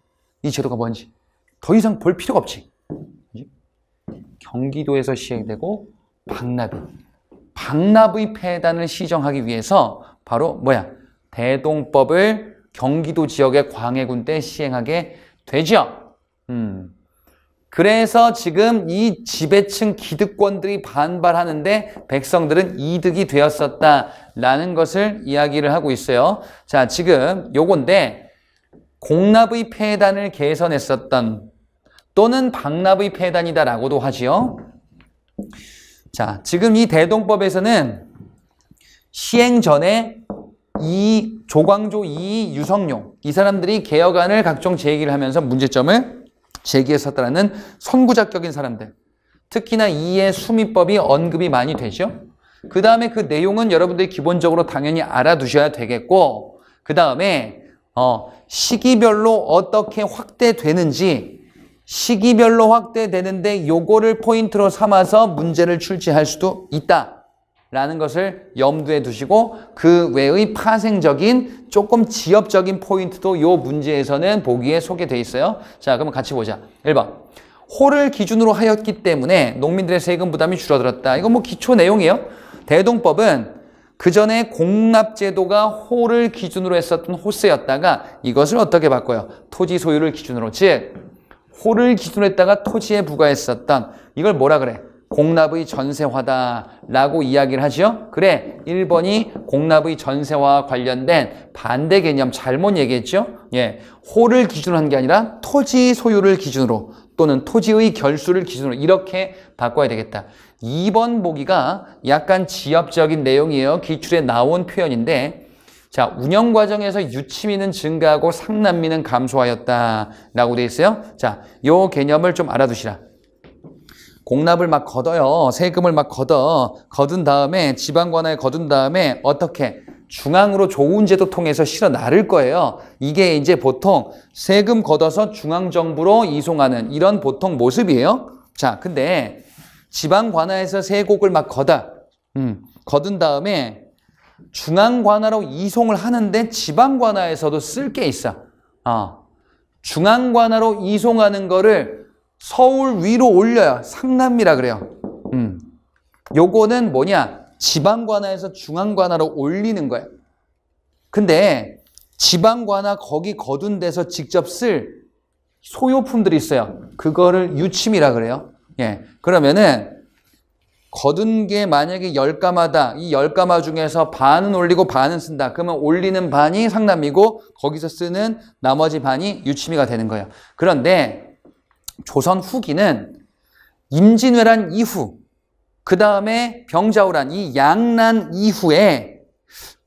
이 제도가 뭔지. 더 이상 볼 필요가 없지. 경기도에서 시행되고 박나비, 박나비 폐단을 시정하기 위해서 바로 뭐야? 대동법을 경기도 지역의 광해군 때 시행하게 되죠. 음. 그래서 지금 이 지배층 기득권들이 반발하는데 백성들은 이득이 되었었다라는 것을 이야기를 하고 있어요. 자, 지금 요건데 공납의 폐단을 개선했었던 또는 박납의 폐단이다라고도 하지요. 자, 지금 이 대동법에서는 시행 전에 이 조광조, 이 유성룡 이 사람들이 개혁안을 각종 제기를 하면서 문제점을 제기했었다는 선구작격인 사람들 특히나 이의 수미법이 언급이 많이 되죠. 그 다음에 그 내용은 여러분들이 기본적으로 당연히 알아두셔야 되겠고 그 다음에 어, 시기별로 어떻게 확대되는지 시기별로 확대되는데 요거를 포인트로 삼아서 문제를 출제할 수도 있다. 라는 것을 염두에 두시고 그 외의 파생적인 조금 지엽적인 포인트도 요 문제에서는 보기에 소개돼 있어요. 자, 그러면 같이 보자. 1번. 호를 기준으로 하였기 때문에 농민들의 세금 부담이 줄어들었다. 이건 뭐 기초 내용이에요. 대동법은 그 전에 공납제도가 호를 기준으로 했었던 호세였다가 이것을 어떻게 바꿔요? 토지 소유를 기준으로. 즉, 호를 기준했다가 토지에 부과했었던 이걸 뭐라 그래? 공납의 전세화다라고 이야기를 하죠. 그래, 1번이 공납의 전세화와 관련된 반대 개념 잘못 얘기했죠. 예, 호를 기준으로 한 게 아니라 토지 소유를 기준으로 또는 토지의 결수를 기준으로 이렇게 바꿔야 되겠다. 2번 보기가 약간 지엽적인 내용이에요. 기출에 나온 표현인데 자, 운영 과정에서 유치미는 증가하고 상남미는 감소하였다라고 돼 있어요. 자, 요 개념을 좀 알아두시라. 공납을 막 걷어요. 세금을 막 걷어. 걷은 다음에 지방 관할에 걷은 다음에 어떻게 중앙으로 좋은 제도 통해서 실어 나를 거예요. 이게 이제 보통 세금 걷어서 중앙 정부로 이송하는 이런 보통 모습이에요. 자, 근데 지방 관할에서 세곡을 막 걷어. 음, 걷은 다음에 중앙 관화로 이송을 하는데 지방 관화에서도쓸 게 있어. 어. 중앙 관화로 이송하는 거를 서울 위로 올려요. 상남이라 그래요. 음. 요거는 뭐냐? 지방 관화에서 중앙 관화로 올리는 거야. 근데 지방 관화 거기 거둔 데서 직접 쓸 소요품들이 있어요. 그거를 유침이라 그래요. 예. 그러면은 거둔 게 만약에 열가마다이열가마 중에서 반은 올리고 반은 쓴다. 그러면 올리는 반이 상남이고 거기서 쓰는 나머지 반이 유치미가 되는 거예요. 그런데 조선 후기는 임진왜란 이후 그 다음에 병자호란 이 양난 이후에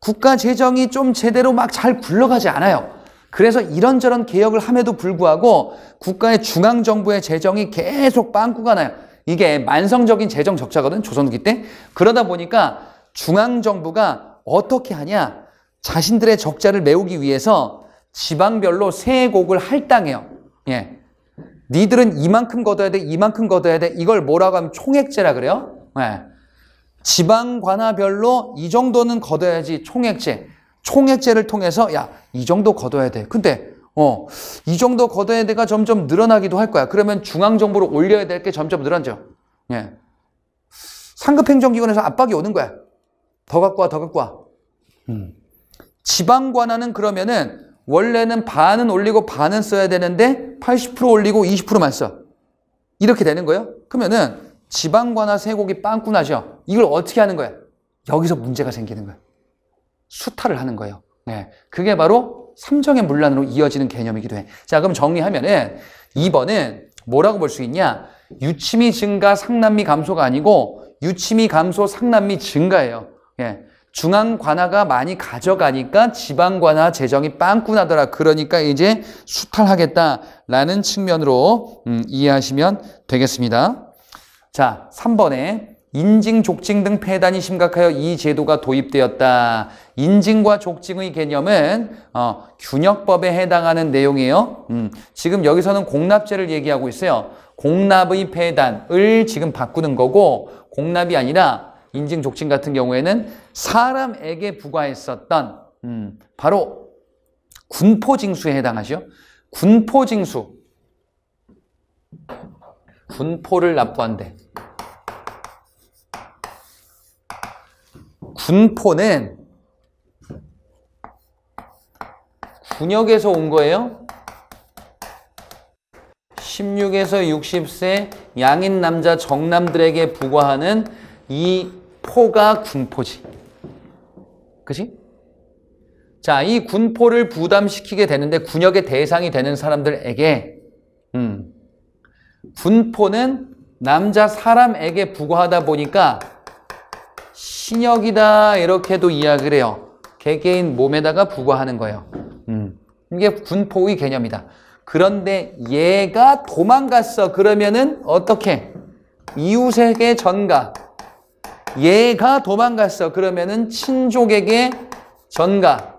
국가 재정이 좀 제대로 막 잘 굴러가지 않아요. 그래서 이런저런 개혁을 함에도 불구하고 국가의 중앙정부의 재정이 계속 빵꾸가 나요. 이게 만성적인 재정 적자거든 조선기때 그러다 보니까 중앙정부가 어떻게 하냐 자신들의 적자를 메우기 위해서 지방별로 세곡을 할당해요 예. 니들은 이만큼 걷어야 돼 이만큼 걷어야 돼 이걸 뭐라고 하면 총액제라 그래요 예. 지방 관하별로 이 정도는 걷어야지 총액제 총액제를 통해서 야 이 정도 걷어야 돼 근데 어, 이 정도 걷어야 내가 점점 늘어나기도 할 거야. 그러면 중앙정부로 올려야 될 게 점점 늘어나죠. 예. 상급행정기관에서 압박이 오는 거야. 더 갖고 와, 더 갖고 와. 음. 지방 관화는 그러면은 원래는 반은 올리고 반은 써야 되는데 80% 올리고 20%만 써. 이렇게 되는 거예요. 그러면은 지방 관화 세곡이 빵꾸나죠. 이걸 어떻게 하는 거야? 여기서 문제가 생기는 거야. 수탈을 하는 거예요. 네. 그게 바로 삼정의 문란으로 이어지는 개념이기도 해. 자, 그럼 정리하면은 2번은 뭐라고 볼 수 있냐? 유치미 증가, 상남미 감소가 아니고 유치미 감소, 상남미 증가예요. 예. 중앙 관아가 많이 가져가니까 지방 관아 재정이 빵꾸나더라. 그러니까 이제 수탈하겠다라는 측면으로 음, 이해하시면 되겠습니다. 자, 3번에 인증, 족증 등 폐단이 심각하여 이 제도가 도입되었다. 인증과 족증의 개념은 어, 균역법에 해당하는 내용이에요. 음, 지금 여기서는 공납제를 얘기하고 있어요. 공납의 폐단을 지금 바꾸는 거고 공납이 아니라 인증, 족증 같은 경우에는 사람에게 부과했었던 음, 바로 군포징수에 해당하죠. 군포징수. 군포를 납부한대. 군포는 군역에서 온 거예요. 16에서 60세 양인 남자 정남들에게 부과하는 이 포가 군포지. 그치 자, 이 군포를 부담시키게 되는데 군역의 대상이 되는 사람들에게 음, 군포는 남자 사람에게 부과하다 보니까 신역이다 이렇게도 이야기를 해요. 개개인 몸에다가 부과하는 거예요. 음. 이게 분포의 개념이다. 그런데 얘가 도망갔어. 그러면은 어떻게? 이웃에게 전가. 얘가 도망갔어. 그러면은 친족에게 전가.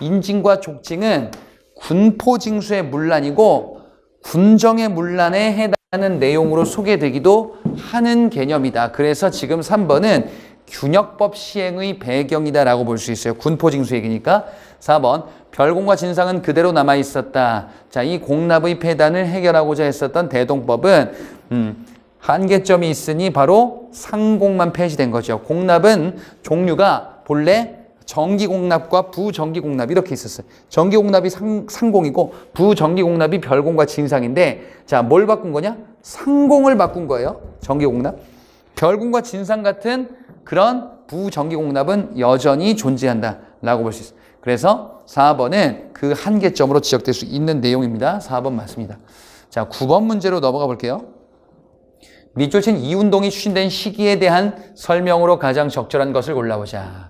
인징과 족징은 군포징수의 문란이고 군정의 문란에 해당 하는 내용으로 소개되기도 하는 개념이다. 그래서 지금 3번은 균역법 시행의 배경이다라고 볼 수 있어요. 군포징수 얘기니까. 4번 별공과 진상은 그대로 남아 있었다. 자, 이 공납의 폐단을 해결하고자 했었던 대동법은 음, 한계점이 있으니 바로 상공만 폐지된 거죠. 공납은 종류가 본래 정기공납과 부정기공납 이렇게 있었어요. 정기공납이 상, 공이고 부정기공납이 별공과 진상인데 자 뭘 바꾼 거냐? 상공을 바꾼 거예요. 정기공납. 별공과 진상 같은 그런 부정기공납은 여전히 존재한다라고 볼 수 있어요. 그래서 4번은 그 한계점으로 지적될 수 있는 내용입니다. 4번 맞습니다. 자, 9번 문제로 넘어가 볼게요. 밑줄 친 이 운동이 추진된 시기에 대한 설명으로 가장 적절한 것을 골라보자.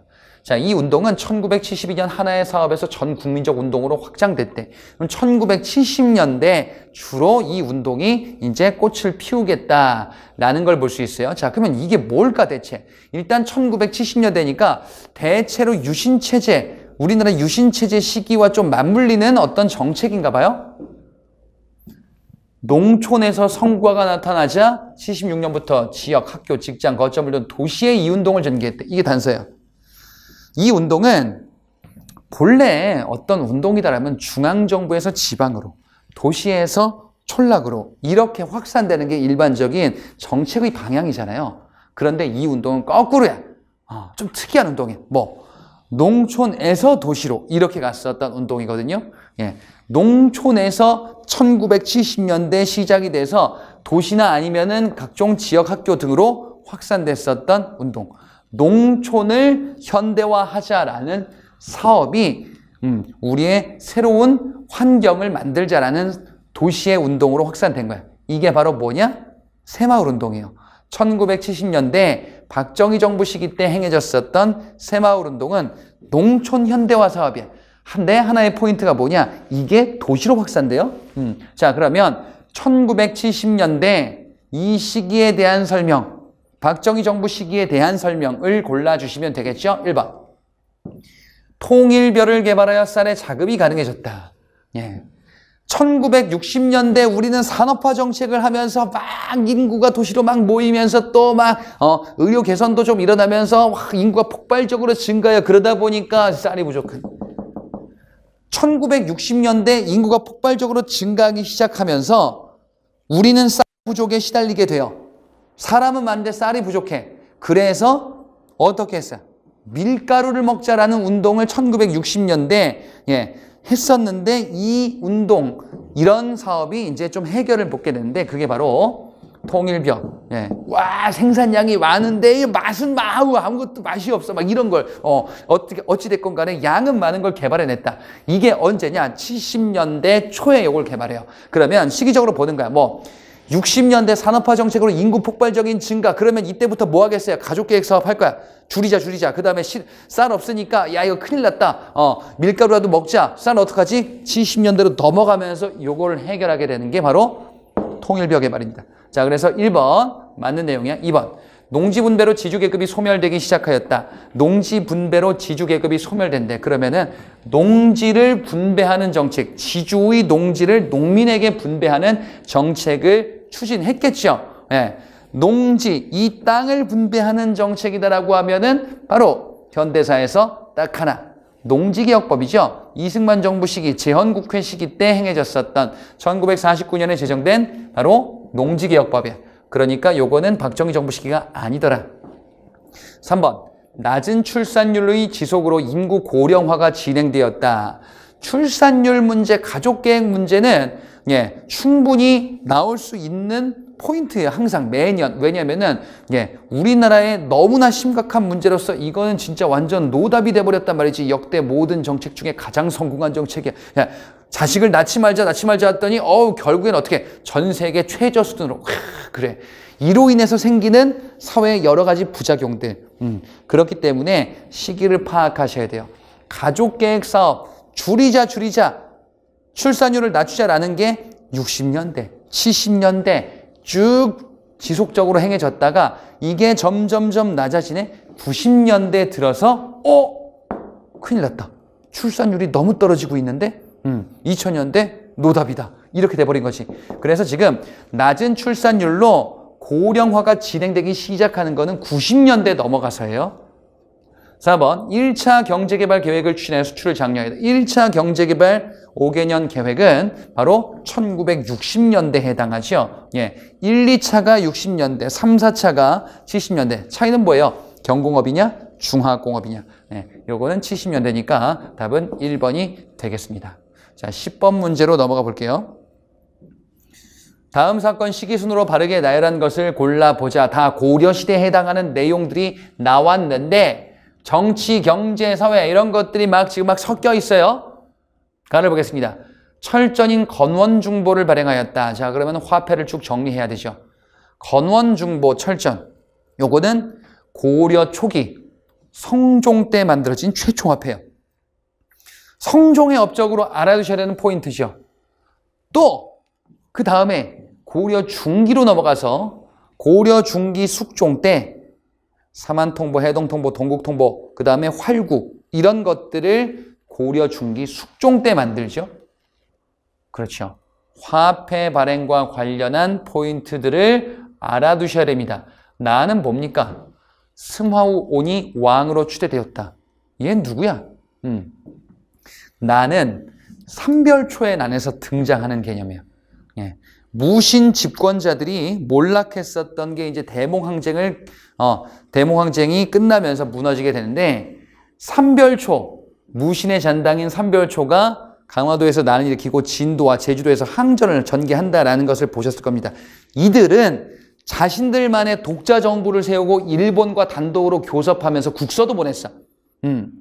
자, 이 운동은 1972년 하나의 사업에서 전 국민적 운동으로 확장됐대. 그럼 1970년대 주로 이 운동이 이제 꽃을 피우겠다라는 걸 볼 수 있어요. 자, 그러면 이게 뭘까 대체? 일단 1970년대니까 대체로 유신체제, 우리나라 유신체제 시기와 좀 맞물리는 어떤 정책인가 봐요. 농촌에서 성과가 나타나자 76년부터 지역, 학교, 직장, 거점을 둔 도시의 이 운동을 전개했대. 이게 단서예요. 이 운동은 본래 어떤 운동이다라면 중앙정부에서 지방으로, 도시에서 촌락으로 이렇게 확산되는 게 일반적인 정책의 방향이잖아요. 그런데 이 운동은 거꾸로야. 아, 좀 특이한 운동이에요. 뭐, 농촌에서 도시로 이렇게 갔었던 운동이거든요. 예. 농촌에서 1970년대 시작이 돼서 도시나 아니면은 각종 지역 학교 등으로 확산됐었던 운동. 농촌을 현대화하자라는 사업이 음, 우리의 새로운 환경을 만들자라는 도시의 운동으로 확산된 거야. 이게 바로 뭐냐? 새마을 운동이에요. 1970년대 박정희 정부 시기 때 행해졌었던 새마을 운동은 농촌 현대화 사업이야. 한데 하나의 포인트가 뭐냐? 이게 도시로 확산돼요. 음, 자, 그러면 1970년대 이 시기에 대한 설명. 박정희 정부 시기에 대한 설명을 골라주시면 되겠죠? 1번. 통일별을 개발하여 쌀의 자급이 가능해졌다. 예. 1960년대 우리는 산업화 정책을 하면서 막 인구가 도시로 막 모이면서 또막 어, 의료 개선도 좀 일어나면서 인구가 폭발적으로 증가해 그러다 보니까 쌀이 부족한 1960년대 인구가 폭발적으로 증가하기 시작하면서 우리는 쌀 부족에 시달리게 돼요. 사람은 많은데 쌀이 부족해. 그래서 어떻게 했어요? 밀가루를 먹자라는 운동을 1960년대 예, 했었는데 이 운동 이런 사업이 이제 좀 해결을 보게 되는데 그게 바로 통일병. 예. 와 생산량이 많은데 맛은 마우 아무것도 맛이 없어 막 이런 걸 어, 어떻게 어찌 됐건 간에 양은 많은 걸 개발해냈다. 이게 언제냐? 70년대 초에 이걸 개발해요. 그러면 시기적으로 보는 거야. 뭐 60년대 산업화 정책으로 인구 폭발적인 증가. 그러면 이때부터 뭐 하겠어요? 가족계획 사업 할 거야. 줄이자, 줄이자. 그 다음에 쌀 없으니까, 야, 이거 큰일 났다. 어, 밀가루라도 먹자. 쌀 어떡하지? 70년대로 넘어가면서 이걸 해결하게 되는 게 바로 통일벽의 말입니다. 자, 그래서 1번. 맞는 내용이야. 2번. 농지 분배로 지주 계급이 소멸되기 시작하였다. 농지 분배로 지주 계급이 소멸된대. 그러면은 농지를 분배하는 정책, 지주의 농지를 농민에게 분배하는 정책을 추진했겠죠. 예. 농지, 이 땅을 분배하는 정책이다라고 하면은 바로 현대사에서 딱 하나, 농지개혁법이죠. 이승만 정부 시기, 재헌국회 시기 때 행해졌었던 1949년에 제정된 바로 농지개혁법이에요. 그러니까 요거는 박정희 정부 시기가 아니더라. 3번, 낮은 출산율의 지속으로 인구 고령화가 진행되었다. 출산율 문제, 가족계획 문제는 예, 충분히 나올 수 있는 포인트예요. 항상 매년. 왜냐면은 예, 우리나라의 너무나 심각한 문제로서 이거는 진짜 완전 노답이 돼 버렸단 말이지. 역대 모든 정책 중에 가장 성공한 정책이야. 야, 자식을 낳지 말자 낳지 말자 했더니 어우 결국엔 어떻게 전 세계 최저 수준으로 하, 그래. 이로 인해서 생기는 사회의 여러 가지 부작용들. 음, 그렇기 때문에 시기를 파악하셔야 돼요. 가족 계획 사업 줄이자 줄이자 출산율을 낮추자라는 게 60년대, 70년대 쭉 지속적으로 행해졌다가 이게 점점점 낮아지네 90년대 들어서 어? 큰일 났다. 출산율이 너무 떨어지고 있는데 음, 2000년대 노답이다. 이렇게 돼버린 거지. 그래서 지금 낮은 출산율로 고령화가 진행되기 시작하는 거는 90년대 넘어가서예요. 4번 1차 경제개발 계획을 추진해 수출을 장려해 1차 경제개발 5개년 계획은 바로 1960년대에 해당하죠. 예, 1, 2차가 60년대, 3, 4차가 70년대. 차이는 뭐예요? 경공업이냐? 중화공업이냐? 예, 요거는 70년대니까 답은 1번이 되겠습니다. 자, 10번 문제로 넘어가 볼게요. 다음 사건 시기순으로 바르게 나열한 것을 골라보자. 다 고려시대에 해당하는 내용들이 나왔는데 정치, 경제, 사회 이런 것들이 막 지금 막 섞여 있어요. 가를 보겠습니다. 철전인 건원중보를 발행하였다. 자, 그러면 화폐를 쭉 정리해야 되죠. 건원중보 철전. 요거는 고려 초기 성종 때 만들어진 최초 화폐예요. 성종의 업적으로 알아두셔야 되는 포인트죠. 또 그 다음에 고려 중기로 넘어가서 고려 중기 숙종 때 사만통보, 해동통보, 동국통보, 그 다음에 활국 이런 것들을 고려, 중기, 숙종 때 만들죠. 그렇죠. 화폐 발행과 관련한 포인트들을 알아두셔야 됩니다. 나는 뭡니까? 승화우온이 왕으로 추대되었다. 얘 누구야? 음. 나는 삼별초에 난에서 등장하는 개념이야 무신 집권자들이 몰락했었던 게 이제 대몽항쟁을 어, 대몽항쟁이 끝나면서 무너지게 되는데 삼별초 무신의 잔당인 삼별초가 강화도에서 나는 일으키고 진도와 제주도에서 항전을 전개한다라는 것을 보셨을 겁니다. 이들은 자신들만의 독자 정부를 세우고 일본과 단독으로 교섭하면서 국서도 보냈어. 음.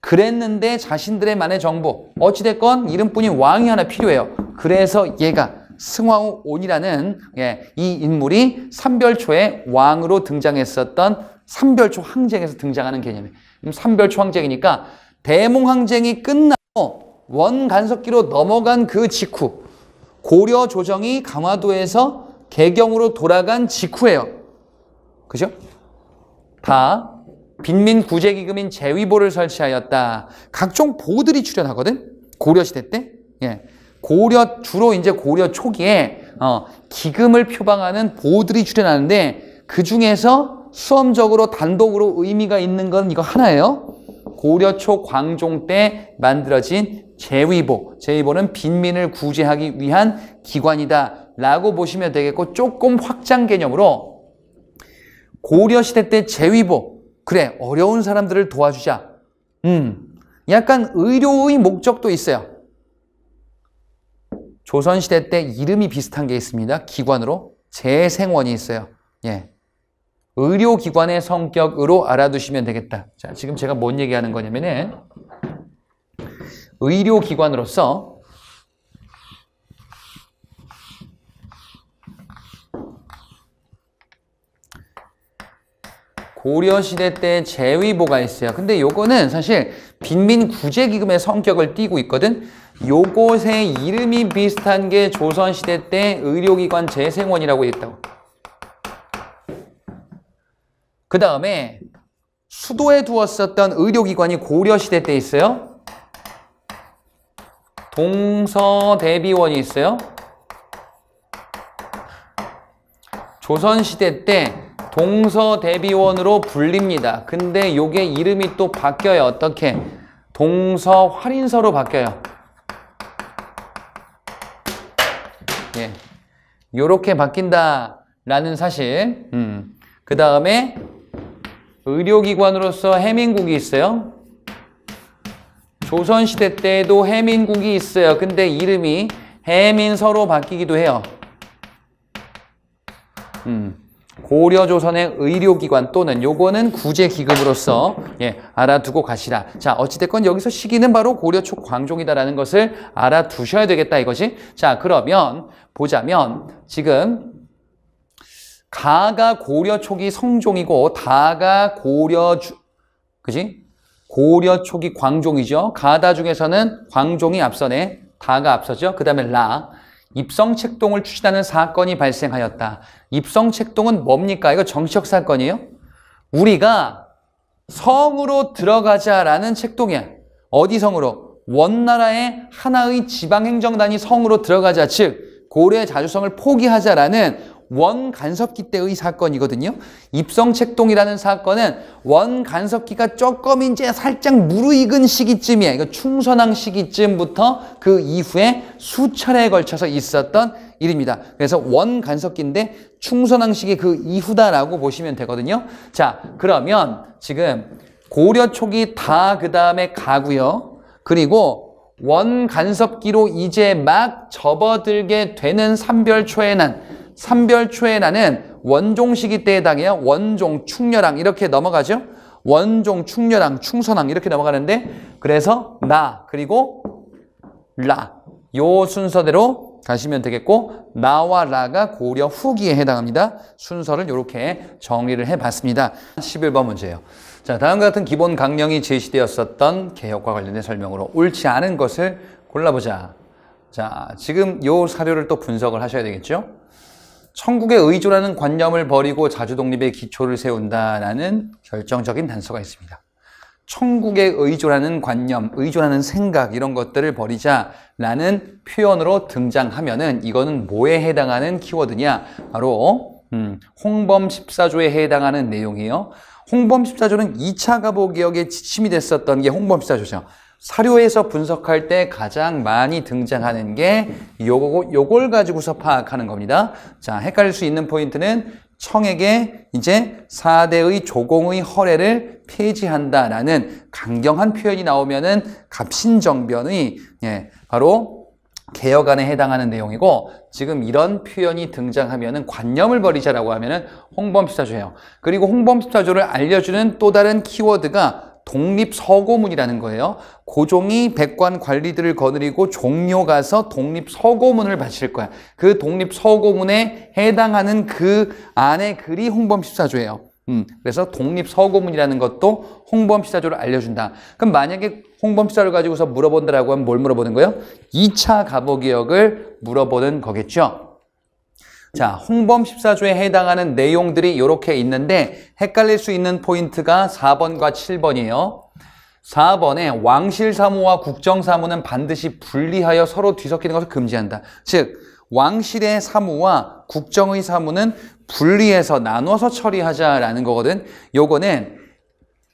그랬는데 자신들의만의 정부 어찌됐건 이름뿐인 왕이 하나 필요해요. 그래서 얘가 승화후 온이라는 예, 이 인물이 삼별초의 왕으로 등장했었던 삼별초 항쟁에서 등장하는 개념이에요. 삼별초 항쟁이니까 대몽 항쟁이 끝나고 원간석기로 넘어간 그 직후 고려 조정이 강화도에서 개경으로 돌아간 직후예요. 그죠? 다 빈민 구제기금인 재위보를 설치하였다. 각종 보들이 출연하거든. 고려시대 때. 예. 고려 주로 이제 고려 초기에 어, 기금을 표방하는 보들이 출현하는데 그 중에서 수험적으로 단독으로 의미가 있는 건 이거 하나예요. 고려 초 광종 때 만들어진 제위보. 제위보는 빈민을 구제하기 위한 기관이다. 라고 보시면 되겠고 조금 확장 개념으로 고려시대 때 제위보. 그래 어려운 사람들을 도와주자. 음, 약간 의료의 목적도 있어요. 조선시대 때 이름이 비슷한 게 있습니다. 기관으로 재생원이 있어요. 예. 의료기관의 성격으로 알아두시면 되겠다. 자, 지금 제가 뭔 얘기하는 거냐면은 의료기관으로서 고려시대 때 재위보가 있어요. 근데 요거는 사실 빈민구제기금의 성격을 띠고 있거든. 요것의 이름이 비슷한 게 조선시대 때 의료기관 재생원이라고 했다고. 그 다음에 수도에 두었었던 의료기관이 고려시대 때 있어요. 동서대비원이 있어요. 조선시대 때 동서대비원으로 불립니다. 근데 요게 이름이 또 바뀌어요. 어떻게? 동서활인서로 바뀌어요. 요렇게 바뀐다라는 사실. 음. 그 다음에 의료기관으로서 해민국이 있어요. 조선시대 때도 해민국이 있어요. 근데 이름이 해민서로 바뀌기도 해요. 음. 고려조선의 의료기관 또는 요거는 구제기금으로서 예, 알아두고 가시라. 자, 어찌됐건 여기서 시기는 바로 고려 초 광종이다라는 것을 알아두셔야 되겠다 이것이. 자, 그러면 보자면 지금 가가 고려 초기 성종이고 다가 고려 주 그지? 고려 초기 광종이죠. 가다 중에서는 광종이 앞서네. 다가 앞서죠. 그 다음에 라. 입성책동을 추진하는 사건이 발생하였다. 입성책동은 뭡니까? 이거 정치적 사건이에요? 우리가 성으로 들어가자라는 책동이야. 어디 성으로? 원나라의 하나의 지방행정단이 성으로 들어가자. 즉, 고려의 자주성을 포기하자라는 원간섭기 때의 사건이거든요. 입성책동이라는 사건은 원간섭기가 조금 이제 살짝 무르익은 시기쯤이야. 이거 그러니까 충선왕 시기쯤부터 그 이후에 수차례에 걸쳐서 있었던 일입니다. 그래서 원간섭기인데 충선왕 시기 그 이후다라고 보시면 되거든요. 자, 그러면 지금 고려 초기 다 그 다음에 가고요. 그리고 원간섭기로 이제 막 접어들게 되는 삼별초의 난 삼별 초에 나는 원종시기 때에 당해요. 원종, 충렬왕 이렇게 넘어가죠. 원종, 충렬왕, 충선왕 이렇게 넘어가는데 그래서 나 그리고 라 요 순서대로 가시면 되겠고 나와 라가 고려 후기에 해당합니다. 순서를 이렇게 정리를 해봤습니다. 11번 문제예요. 자 다음과 같은 기본 강령이 제시되었었던 개혁과 관련된 설명으로 옳지 않은 것을 골라보자. 자 지금 요 사료를 또 분석을 하셔야 되겠죠. 천국에 의존하는 관념을 버리고 자주독립의 기초를 세운다라는 결정적인 단서가 있습니다. 천국에 의존하는 관념, 의존하는 생각 이런 것들을 버리자라는 표현으로 등장하면은 이거는 뭐에 해당하는 키워드냐? 바로 음, 홍범 14조에 해당하는 내용이에요. 홍범 14조는 2차 가보개혁의 지침이 됐었던 게 홍범 14조죠. 사료에서 분석할 때 가장 많이 등장하는 게 요거, 요걸 가지고서 파악하는 겁니다. 자, 헷갈릴 수 있는 포인트는 청에게 이제 4대의 조공의 허례를 폐지한다라는 강경한 표현이 나오면은 갑신정변의 예, 바로 개혁안에 해당하는 내용이고 지금 이런 표현이 등장하면은 관념을 버리자라고 하면은 홍범수사조예요. 그리고 홍범수사조를 알려주는 또 다른 키워드가 독립서고문이라는 거예요. 고종이 백관 관리들을 거느리고 종료 가서 독립서고문을 바칠 거야. 그 독립서고문에 해당하는 그 안에 글이 홍범십사조예요. 음, 그래서 독립서고문이라는 것도 홍범십사조를 알려준다. 그럼 만약에 홍범십사를 가지고서 물어본다라고 하면 뭘 물어보는 거예요? 2차 갑오기역을 물어보는 거겠죠. 자, 홍범 14조에 해당하는 내용들이 이렇게 있는데 헷갈릴 수 있는 포인트가 4번과 7번이에요. 4번에 왕실 사무와 국정 사무는 반드시 분리하여 서로 뒤섞이는 것을 금지한다. 즉, 왕실의 사무와 국정의 사무는 분리해서 나눠서 처리하자라는 거거든. 요거는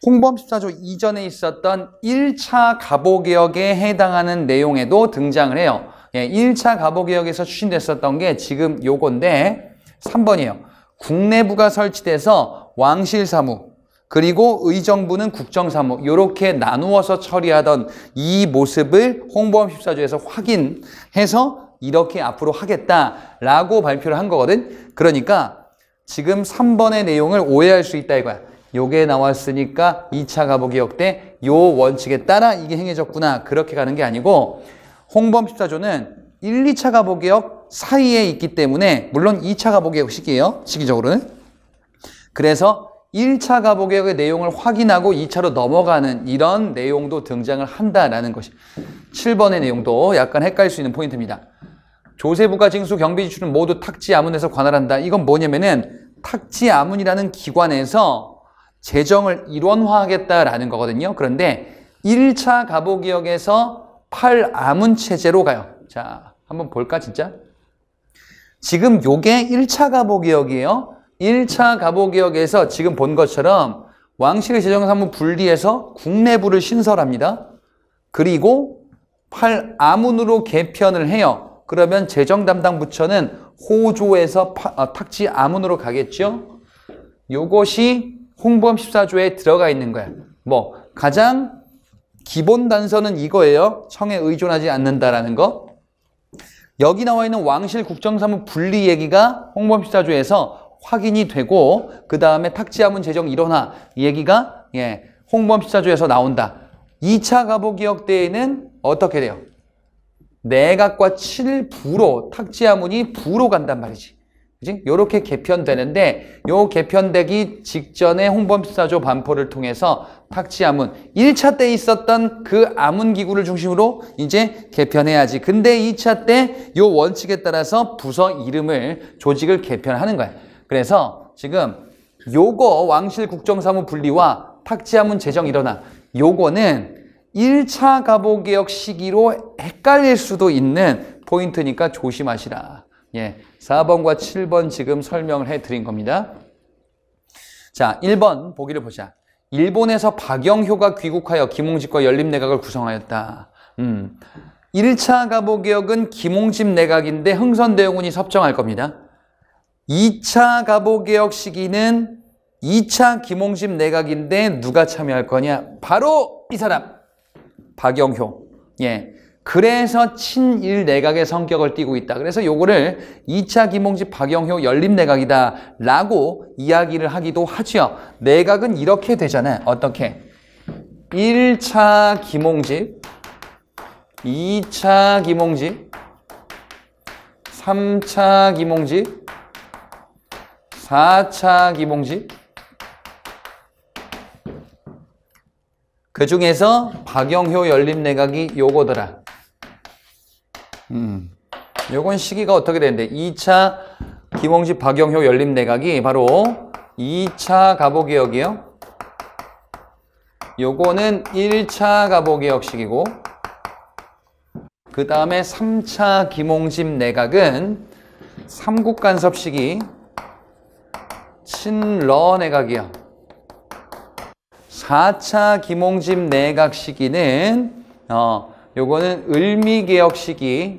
홍범 14조 이전에 있었던 1차 갑오개혁에 해당하는 내용에도 등장을 해요. 예, 1차 가보개혁에서 추진됐었던 게 지금 요건데 3번이에요. 국내부가 설치돼서 왕실 사무 그리고 의정부는 국정 사무 이렇게 나누어서 처리하던 이 모습을 홍보암 14조에서 확인해서 이렇게 앞으로 하겠다라고 발표를 한 거거든. 그러니까 지금 3번의 내용을 오해할 수 있다 이거야. 요게 나왔으니까 2차 가보기역 때요 원칙에 따라 이게 행해졌구나. 그렇게 가는 게 아니고 홍범 14조는 1, 2차 가보개혁 사이에 있기 때문에 물론 2차 가보개혁 시기예요. 시기적으로는. 그래서 1차 가보개혁의 내용을 확인하고 2차로 넘어가는 이런 내용도 등장을 한다라는 것이 7번의 내용도 약간 헷갈릴 수 있는 포인트입니다. 조세부가 징수 경비지출은 모두 탁지 아문에서 관할한다. 이건 뭐냐면은 탁지 아문이라는 기관에서 재정을 일원화하겠다라는 거거든요. 그런데 1차 가보기역에서 팔암문 체제로 가요. 자, 한번 볼까 진짜? 지금 요게 1차 가보개혁이에요. 1차 가보개혁에서 지금 본 것처럼 왕실의 재정사무 분리해서 국내부를 신설합니다. 그리고 팔암문으로 개편을 해요. 그러면 재정 담당 부처는 호조에서 파, 아, 탁지 암문으로 가겠죠. 요것이 홍범 14조에 들어가 있는 거야. 뭐 가장 기본 단서는 이거예요. 청에 의존하지 않는다라는 거. 여기 나와 있는 왕실 국정사무 분리 얘기가 홍범 시사조에서 확인이 되고 그 다음에 탁지하문 제정 일어나 얘기가 예, 홍범 시사조에서 나온다. 2차 가보기역 때에는 어떻게 돼요? 내각과 7부로 탁지하문이 부로 간단 말이지. 그지? 요렇게 개편되는데 요 개편되기 직전에 홍범사조 반포를 통해서 탁지 아문 1차 때 있었던 그 아문 기구를 중심으로 이제 개편해야지. 근데 2차 때 요 원칙에 따라서 부서 이름을 조직을 개편하는 거야. 그래서 지금 요거 왕실 국정사무 분리와 탁지 아문 제정 일어나 요거는 1차 가보개혁 시기로 헷갈릴 수도 있는 포인트니까 조심하시라. 예. 4번과 7번 지금 설명을 해드린 겁니다. 자, 1번 보기를 보자. 일본에서 박영효가 귀국하여 김홍집과 열림내각을 구성하였다. 음. 1차 가보개혁은 김홍집 내각인데 흥선대원군이 섭정할 겁니다. 2차 가보개혁 시기는 2차 김홍집 내각인데 누가 참여할 거냐? 바로 이 사람. 박영효. 예. 그래서 친일 내각의 성격을 띠고 있다. 그래서 요거를 2차 김홍집 박영효 연립 내각이다라고 이야기를 하기도 하지요. 내각은 이렇게 되잖아요. 어떻게? 1차 김홍집, 2차 김홍집, 3차 김홍집, 4차 김홍집, 그 중에서 박영효 연립내각이 요거더라. 음. 요건 시기가 어떻게 되는데 2차 김홍집 박영효 연립내각이 바로 2차 갑오개혁이요 요거는 1차 갑오개혁 시기고 그 다음에 3차 김홍집 내각은 삼국 간섭 시기 친러 내각이요. 4차 김홍집 내각 시기는 어, 요거는 을미개혁 시기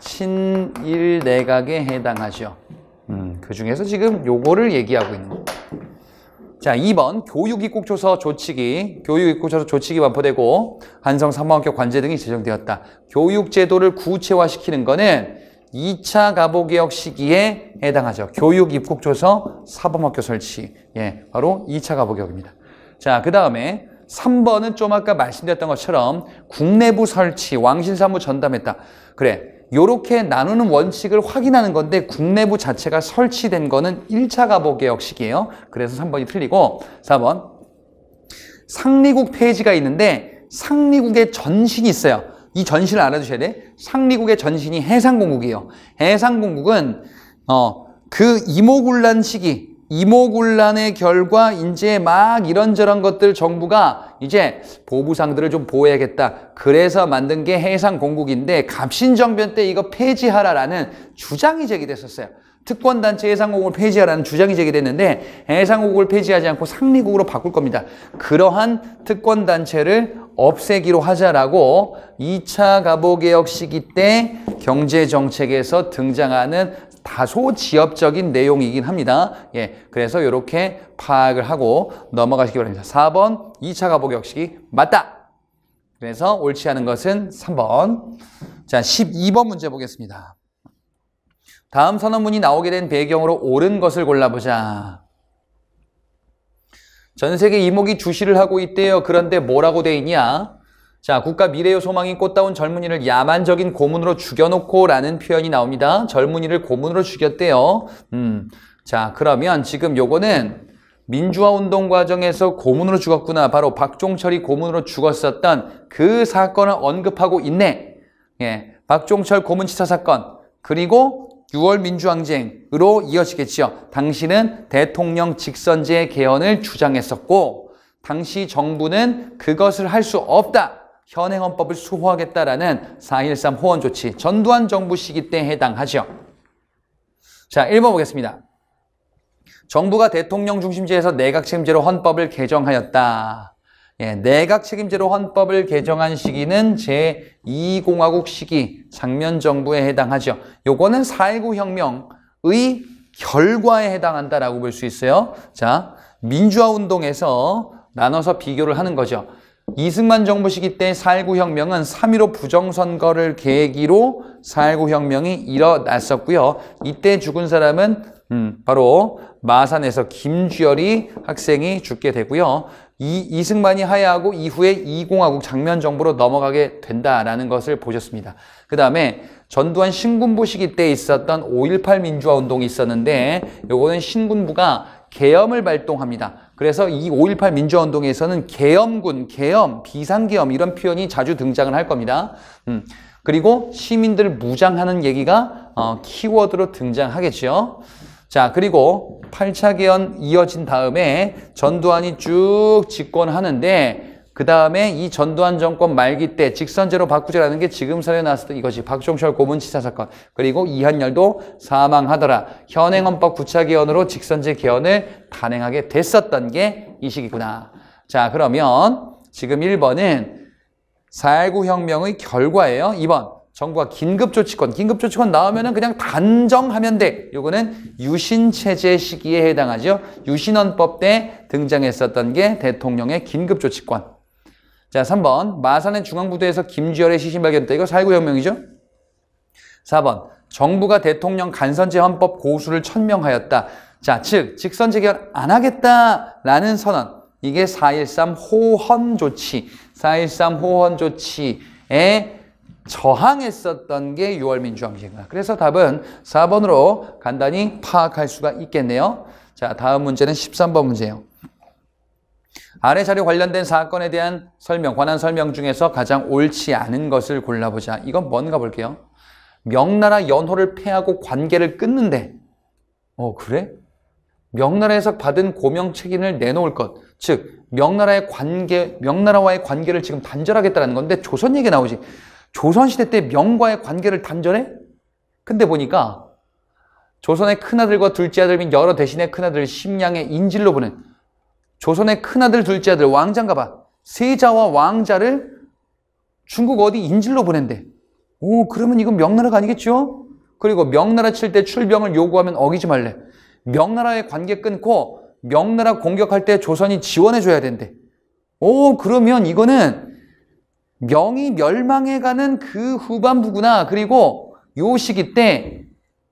친일내각에 해당하죠. 음, 그 중에서 지금 요거를 얘기하고 있는 거예요. 자, 2번 교육입국조서 조치기, 교육입국조서 조치기 반포되고 한성 사모학교 관제 등이 제정되었다. 교육제도를 구체화시키는 거는 2차 가보개혁 시기에 해당하죠. 교육입국조서 사범학교 설치. 예, 바로 2차 가보개혁입니다. 자, 그 다음에 3번은 좀 아까 말씀드렸던 것처럼 국내부 설치, 왕실 사무 전담했다. 그래. 요렇게 나누는 원칙을 확인하는 건데 국내부 자체가 설치된 거는 1차 가보개혁식이에요. 그래서 3번이 틀리고 4번 상리국 페이지가 있는데 상리국의 전신이 있어요. 이 전신을 알아두셔야 돼. 상리국의 전신이 해상공국이에요. 해상공국은 어, 그 이모군란 시기 이모군란의 결과 이제 막 이런저런 것들 정부가 이제 보부상들을 좀 보호해야겠다. 그래서 만든 게 해상공국인데 갑신정변 때 이거 폐지하라라는 주장이 제기됐었어요. 특권단체 해상국을 폐지하라는 주장이 제기됐는데 해상국을 폐지하지 않고 상리국으로 바꿀 겁니다. 그러한 특권단체를 없애기로 하자라고 2차 가보개혁 시기 때 경제정책에서 등장하는 다소 지엽적인 내용이긴 합니다. 예, 그래서 이렇게 파악을 하고 넘어가시기 바랍니다. 4번 2차 가보 격식이 맞다. 그래서 옳지 않은 것은 3번. 자, 12번 문제 보겠습니다. 다음 선언문이 나오게 된 배경으로 옳은 것을 골라보자. 전 세계 이목이 주시를 하고 있대요. 그런데 뭐라고 돼 있냐? 자, 국가 미래의 소망인 꽃다운 젊은이를 야만적인 고문으로 죽여놓고 라는 표현이 나옵니다. 젊은이를 고문으로 죽였대요. 음. 자, 그러면 지금 요거는 민주화 운동 과정에서 고문으로 죽었구나. 바로 박종철이 고문으로 죽었었던 그 사건을 언급하고 있네. 예. 박종철 고문치사 사건. 그리고 6월 민주항쟁으로 이어지겠지요. 당신은 대통령 직선제 개헌을 주장했었고, 당시 정부는 그것을 할 수 없다. 현행 헌법을 수호하겠다라는 4.13 호원 조치 전두환 정부 시기 때 해당하죠. 자, 1번 보겠습니다. 정부가 대통령 중심제에서 내각 책임제로 헌법을 개정하였다. 예, 내각 책임제로 헌법을 개정한 시기는 제2공화국 시기 장면 정부에 해당하죠. 요거는 4.19 혁명의 결과에 해당한다라고 볼 수 있어요. 자, 민주화 운동에서 나눠서 비교를 하는 거죠. 이승만 정부 시기 때 4.19 혁명은 3.15 부정선거를 계기로 4.19 혁명이 일어났었고요. 이때 죽은 사람은 음, 바로 마산에서 김주열이 학생이 죽게 되고요. 이, 이승만이 하야하고 이후에 이공화국 장면 정부로 넘어가게 된다라는 것을 보셨습니다. 그 다음에 전두환 신군부 시기 때 있었던 5.18 민주화 운동이 있었는데 요거는 신군부가 계엄을 발동합니다. 그래서 이 5.18 민주화운동에서는 계엄군, 계엄, 비상계엄 이런 표현이 자주 등장을 할 겁니다. 음. 그리고 시민들 무장하는 얘기가 어, 키워드로 등장하겠죠. 자, 그리고 8차 개헌 이어진 다음에 전두환이 쭉 집권하는데 그 다음에 이 전두환 정권 말기 때 직선제로 바꾸자라는 게 지금 사례 나왔을 때 이것이 박종철 고문치사 사건 그리고 이한열도 사망하더라. 현행 헌법 구차 개헌으로 직선제 개헌을 단행하게 됐었던 게 이 시기구나. 자 그러면 지금 1번은 4.19 혁명의 결과예요. 2번 정부가 긴급조치권, 긴급조치권 나오면은 그냥 단정하면 돼. 요거는 유신체제 시기에 해당하죠. 유신헌법 때 등장했었던 게 대통령의 긴급조치권. 자, 3번. 마산의 중앙부대에서 김지열의 시신 발견됐다. 이거 4.19 혁명이죠? 4번. 정부가 대통령 간선제 헌법 고수를 천명하였다. 자, 즉, 직선 제결 안 하겠다라는 선언. 이게 4.13 호헌 조치. 4.13 호헌 조치에 저항했었던 게 6월 민주항쟁이다. 그래서 답은 4번으로 간단히 파악할 수가 있겠네요. 자, 다음 문제는 13번 문제예요. 아래 자료 관련된 사건에 대한 설명, 관한 설명 중에서 가장 옳지 않은 것을 골라보자. 이건 뭔가 볼게요. 명나라 연호를 패하고 관계를 끊는데 어 그래? 명나라에서 받은 고명 책임을 내놓을 것. 즉 명나라의 관계, 명나라와의 관계를 지금 단절하겠다는 건데 조선 얘기 나오지. 조선시대 때 명과의 관계를 단절해? 근데 보니까 조선의 큰아들과 둘째 아들 및 여러 대신의 큰아들 심양의 인질로 보는 조선의 큰아들, 둘째 아들, 왕자인가 봐. 세자와 왕자를 중국 어디 인질로 보낸대. 오, 그러면 이건 명나라가 아니겠죠? 그리고 명나라 칠 때 출병을 요구하면 어기지 말래. 명나라의 관계 끊고 명나라 공격할 때 조선이 지원해줘야 된대. 오, 그러면 이거는 명이 멸망해가는 그 후반부구나. 그리고 요 시기 때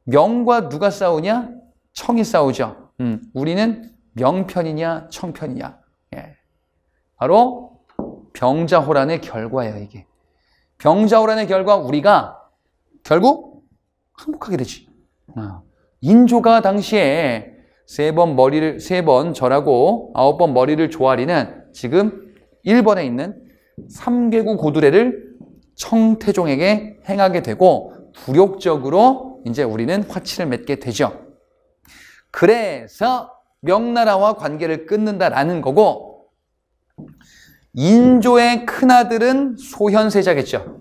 명과 누가 싸우냐? 청이 싸우죠. 음, 우리는 명편이냐 청편이냐. 예. 바로 병자호란의 결과예요, 이게. 병자호란의 결과 우리가 결국 항복하게 되지. 어. 인조가 당시에 세 번 머리를 세 번 절하고 아홉 번 머리를 조아리는 지금 1번에 있는 3개구 고두례를 청태종에게 행하게 되고 부력적으로 이제 우리는 화치를 맺게 되죠. 그래서 명나라와 관계를 끊는다라는 거고 인조의 큰아들은 소현세자겠죠.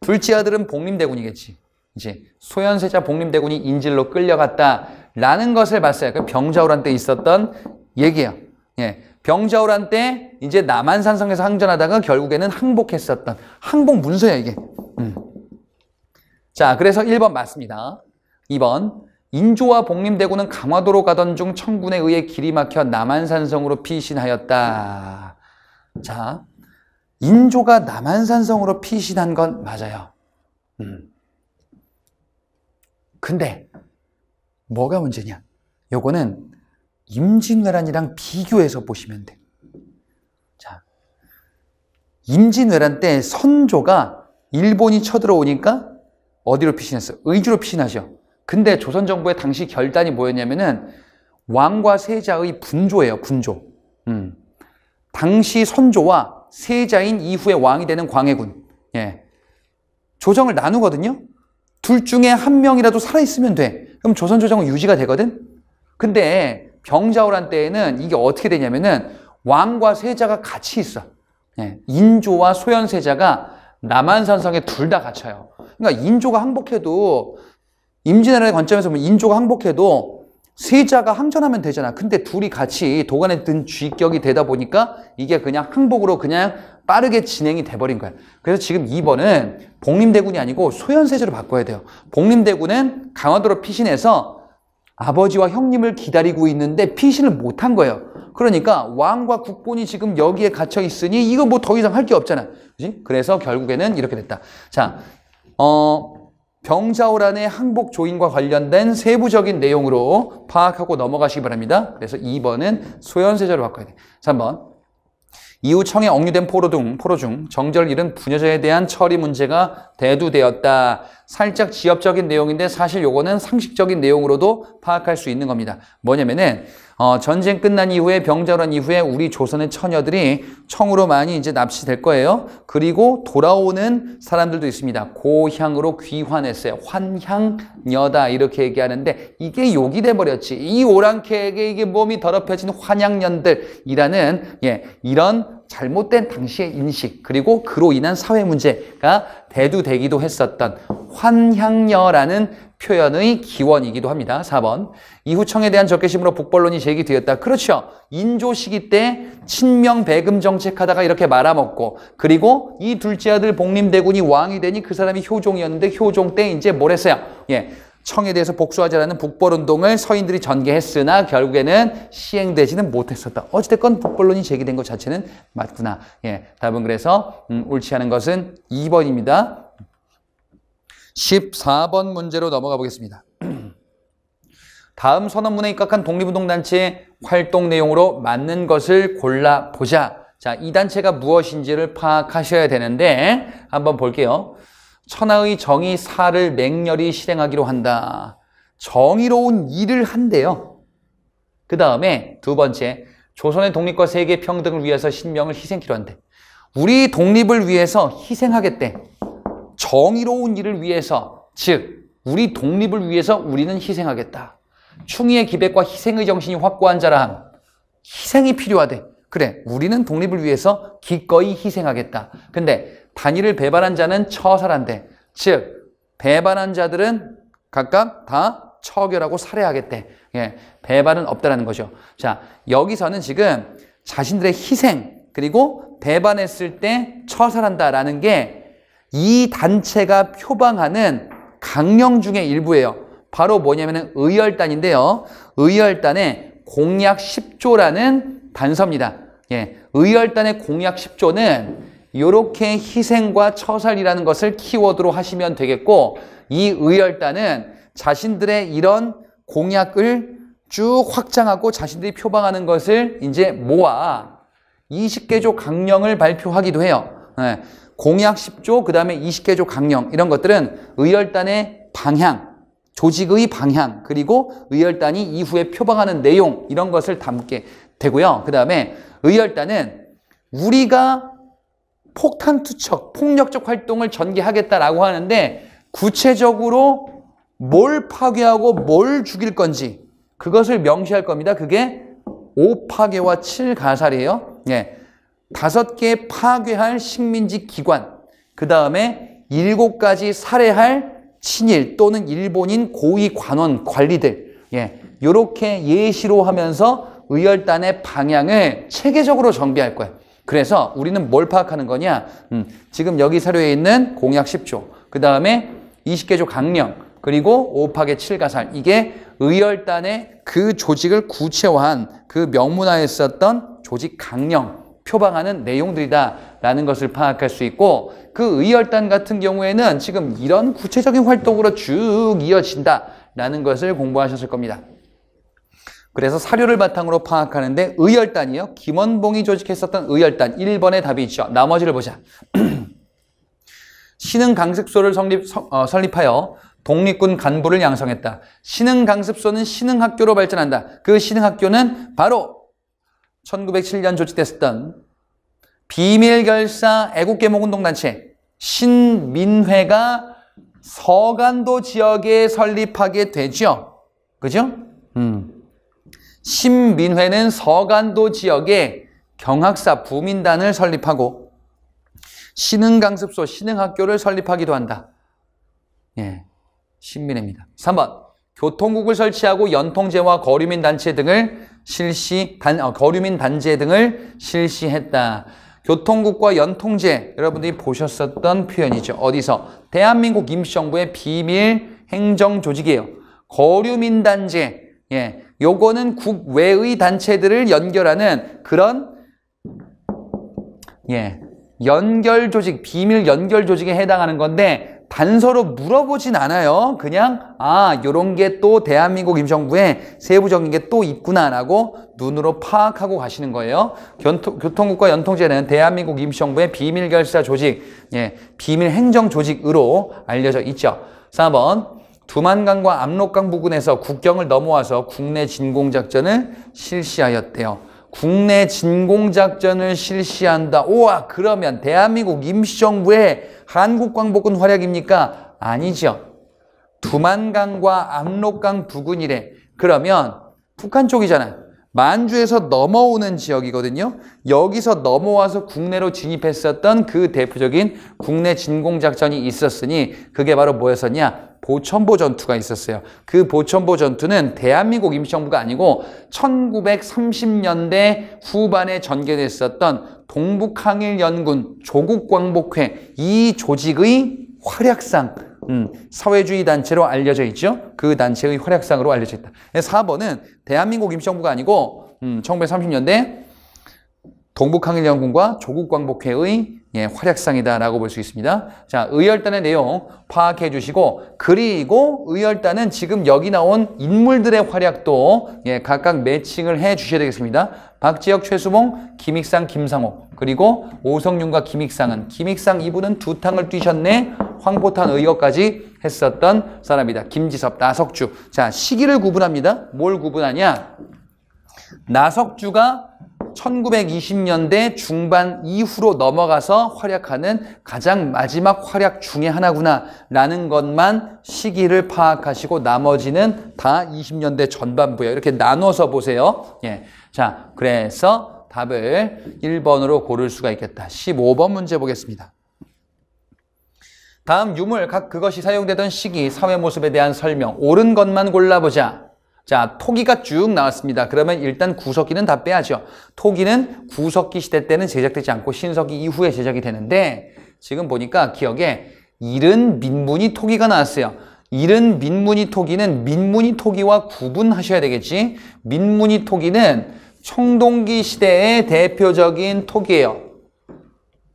둘째 아들은 복림대군이겠지. 이제 소현세자 복림대군이 인질로 끌려갔다라는 것을 봤어요. 그 병자호란 때 있었던 얘기예요. 예. 병자호란 때 이제 남한산성에서 항전하다가 결국에는 항복했었던 항복 문서야 이게. 음. 자, 그래서 1번 맞습니다. 2번 인조와 복림대군은 강화도로 가던 중 청군에 의해 길이 막혀 남한산성으로 피신하였다. 자, 인조가 남한산성으로 피신한 건 맞아요. 음. 근데 뭐가 문제냐? 요거는 임진왜란이랑 비교해서 보시면 돼. 자, 임진왜란 때 선조가 일본이 쳐들어오니까 어디로 피신했어? 의주로 피신하죠. 근데 조선 정부의 당시 결단이 뭐였냐면은 왕과 세자의 분조예요, 분조. 음. 당시 선조와 세자인 이후에 왕이 되는 광해군. 예. 조정을 나누거든요. 둘 중에 한 명이라도 살아있으면 돼. 그럼 조선 조정은 유지가 되거든. 근데 병자호란 때에는 이게 어떻게 되냐면은 왕과 세자가 같이 있어. 예. 인조와 소현세자가 남한산성에 둘 다 갇혀요. 그러니까 인조가 항복해도 임진왜란의 관점에서 보면 인조가 항복해도 세자가 항전하면 되잖아. 근데 둘이 같이 도간에 든 쥐격이 되다 보니까 이게 그냥 항복으로 그냥 빠르게 진행이 돼버린 거야. 그래서 지금 2번은 복림대군이 아니고 소현세제로 바꿔야 돼요. 복림대군은 강화도로 피신해서 아버지와 형님을 기다리고 있는데 피신을 못한 거예요. 그러니까 왕과 국본이 지금 여기에 갇혀 있으니 이거 뭐 더 이상 할 게 없잖아. 그지? 그래서 결국에는 이렇게 됐다. 자, 어, 병자호 란의 항복 조인과 관련된 세부적인 내용으로 파악하고 넘어가시기 바랍니다. 그래서 2번은 소현세자로 바꿔야 돼. 3번. 이후 청에 억류된 포로 등 포로 중 정절 잃은 부녀자에 대한 처리 문제가 대두되었다. 살짝 지엽적인 내용인데 사실 요거는 상식적인 내용으로도 파악할 수 있는 겁니다. 뭐냐면은 어, 전쟁 끝난 이후에 병자란 이후에 우리 조선의 처녀들이 청으로 많이 이제 납치될 거예요. 그리고 돌아오는 사람들도 있습니다. 고향으로 귀환했어요. 환향녀다 이렇게 얘기하는데 이게 욕이 돼버렸지. 이 오랑캐에게 이게 몸이 더럽혀진 환향년들이라는 예 이런 잘못된 당시의 인식 그리고 그로 인한 사회 문제가 대두되기도 했었던 환향녀라는 표현의 기원이기도 합니다. 4번. 이후청에 대한 적개심으로 북벌론이 제기되었다. 그렇죠. 인조시기 때 친명 배금 정책하다가 이렇게 말아먹고 그리고 이 둘째 아들 복림대군이 왕이 되니 그 사람이 효종이었는데 효종 때 이제 뭘 했어요? 예. 청에 대해서 복수하자라는 북벌운동을 서인들이 전개했으나 결국에는 시행되지는 못했었다. 어찌됐건 북벌론이 제기된 것 자체는 맞구나. 예, 답은 그래서 음, 옳지 않은 것은 2번입니다. 14번 문제로 넘어가 보겠습니다. 다음 선언문에 입각한 독립운동단체의 활동 내용으로 맞는 것을 골라보자. 자, 이 단체가 무엇인지를 파악하셔야 되는데 한번 볼게요. 천하의 정의 사를 맹렬히 실행하기로 한다. 정의로운 일을 한대요. 그 다음에 두 번째, 조선의 독립과 세계 평등을 위해서 신명을 희생키로 한대. 우리 독립을 위해서 희생하겠대. 정의로운 일을 위해서 즉 우리 독립을 위해서 우리는 희생하겠다. 충의의 기백과 희생의 정신이 확고한 자라 희생이 필요하대. 그래, 우리는 독립을 위해서 기꺼이 희생하겠다. 근데 단위를 배반한 자는 처살한대. 즉, 배반한 자들은 각각 다 처결하고 살해하겠대. 예, 배반은 없다라는 거죠. 자, 여기서는 지금 자신들의 희생 그리고 배반했을 때 처살한다라는 게이 단체가 표방하는 강령 중의 일부예요. 바로 뭐냐면 의열단인데요. 의열단의 공약 10조라는 단서입니다. 예, 의열단의 공약 10조는 이렇게 희생과 처살이라는 것을 키워드로 하시면 되겠고 이 의열단은 자신들의 이런 공약을 쭉 확장하고 자신들이 표방하는 것을 이제 모아 20개조 강령을 발표하기도 해요. 예. 공약 10조, 그 다음에 20개조 강령 이런 것들은 의열단의 방향, 조직의 방향, 그리고 의열단이 이후에 표방하는 내용 이런 것을 담게 되고요. 그 다음에 의열단은 우리가 폭탄 투척, 폭력적 활동을 전개하겠다라고 하는데 구체적으로 뭘 파괴하고 뭘 죽일 건지 그것을 명시할 겁니다. 그게 5파괴와 7가살이에요. 예. 다섯 개 파괴할 식민지 기관, 그 다음에 일곱 가지 살해할 친일 또는 일본인 고위 관원 관리들, 예, 요렇게 예시로 하면서 의열단의 방향을 체계적으로 정비할 거예요. 그래서 우리는 뭘 파악하는 거냐? 음, 지금 여기 사료에 있는 공약 10조, 그 다음에 20개조 강령, 그리고 5 곱하기 7 가살. 이게 의열단의 그 조직을 구체화한 그 명문화에 썼던 조직 강령. 표방하는 내용들이다라는 것을 파악할 수 있고 그 의열단 같은 경우에는 지금 이런 구체적인 활동으로 쭉 이어진다라는 것을 공부하셨을 겁니다. 그래서 사료를 바탕으로 파악하는데 의열단이요. 김원봉이 조직했었던 의열단 1번의 답이 있죠. 나머지를 보자. 신흥 강습소를 성립, 어, 설립하여 독립군 간부를 양성했다. 신흥 강습소는 신흥학교로 발전한다. 그 신흥학교는 바로 1907년 조직됐었던 비밀결사 애국계몽운동단체 신민회가 서간도 지역에 설립하게 되죠. 그죠? 음. 신민회는 서간도 지역에 경학사 부민단을 설립하고 신흥강습소, 신흥학교를 설립하기도 한다. 예, 신민회입니다. 3번. 교통국을 설치하고 연통제와 거류민 단체 등을 실시 단 어, 거류민 단체 등을 실시했다. 교통국과 연통제 여러분들이 보셨었던 표현이죠. 어디서? 대한민국 임시정부의 비밀 행정 조직이에요. 거류민 단체. 예. 요거는 국외의 단체들을 연결하는 그런 예. 연결 조직, 비밀 연결 조직에 해당하는 건데 단서로 물어보진 않아요. 그냥 아 요런 게 또 대한민국 임정부의 세부적인 게 또 있구나라고 눈으로 파악하고 가시는 거예요. 교통, 교통국과 연통제는 대한민국 임시정부의 비밀결사 조직, 예, 비밀행정 조직으로 알려져 있죠. 4번 두만강과 압록강 부근에서 국경을 넘어와서 국내 진공작전을 실시하였대요. 국내 진공작전을 실시한다. 우와 그러면 대한민국 임시정부의 한국광복군 활약입니까? 아니죠. 두만강과 압록강 부근이래. 그러면 북한 쪽이잖아요. 만주에서 넘어오는 지역이거든요. 여기서 넘어와서 국내로 진입했었던 그 대표적인 국내 진공작전이 있었으니 그게 바로 뭐였었냐? 보천보 전투가 있었어요. 그 보천보 전투는 대한민국 임시정부가 아니고 1930년대 후반에 전개됐었던 동북항일연군 조국광복회 이 조직의 활약상 음, 사회주의 단체로 알려져 있죠. 그 단체의 활약상으로 알려져 있다. 4번은 대한민국 임시정부가 아니고 음, 1930년대 동북항일연군과 조국광복회의 예, 활약상이다라고 볼 수 있습니다. 자, 의열단의 내용 파악해 주시고 그리고 의열단은 지금 여기 나온 인물들의 활약도 예, 각각 매칭을 해 주셔야 되겠습니다. 박지혁, 최수봉, 김익상, 김상호 그리고 오성윤과 김익상은 김익상 이분은 두 탕을 뛰셨네 황보탄 의거까지 했었던 사람이다. 김지섭, 나석주 자 시기를 구분합니다. 뭘 구분하냐 나석주가 1920년대 중반 이후로 넘어가서 활약하는 가장 마지막 활약 중에 하나구나라는 것만 시기를 파악하시고 나머지는 다 20년대 전반부에 이렇게 나눠서 보세요. 예. 자, 그래서 답을 1번으로 고를 수가 있겠다. 15번 문제 보겠습니다. 다음 유물 각 그것이 사용되던 시기, 사회 모습에 대한 설명 옳은 것만 골라보자. 자, 토기가 쭉 나왔습니다. 그러면 일단 구석기는 다 빼야죠. 토기는 구석기 시대 때는 제작되지 않고 신석기 이후에 제작이 되는데 지금 보니까 기억에 이른 민문이 토기가 나왔어요. 이른 민문이 토기는 민문이 토기와 구분하셔야 되겠지. 민문이 토기는 청동기 시대의 대표적인 토기예요.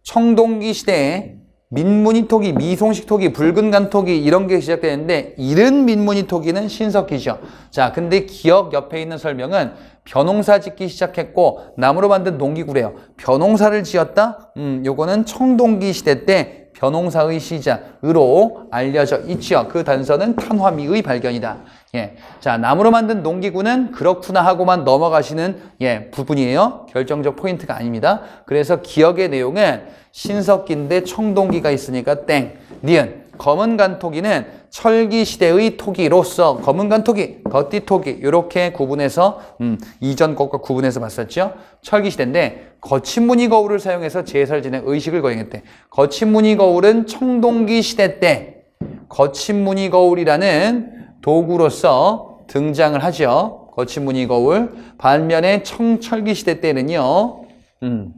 청동기 시대에 민무늬 토기, 미송식 토기, 붉은 간 토기 이런 게 시작되는데 이른 민무늬 토기는 신석기죠. 자, 근데 기억 옆에 있는 설명은 변홍사 짓기 시작했고 나무로 만든 농기구래요. 변홍사를 지었다? 음, 요거는 청동기 시대 때 견홍사의 시작으로 알려져 있지요. 그 단서는 탄화미의 발견이다. 예. 자, 나무로 만든 농기구는 그렇구나 하고만 넘어가시는 예, 부분이에요. 결정적 포인트가 아닙니다. 그래서 기억의 내용은 신석기인데 청동기가 있으니까 땡, 니은. 검은 간토기는 철기 시대의 토기로서 검은 간토기, 겉티 토기 이렇게 구분해서 음, 이전 것과 구분해서 봤었죠. 철기 시대인데 거친 무늬 거울을 사용해서 제사를 지낸 의식을 거행했대. 거친 무늬 거울은 청동기 시대 때 거친 무늬 거울이라는 도구로서 등장을 하죠. 거친 무늬 거울. 반면에 청철기 시대 때는요. 음,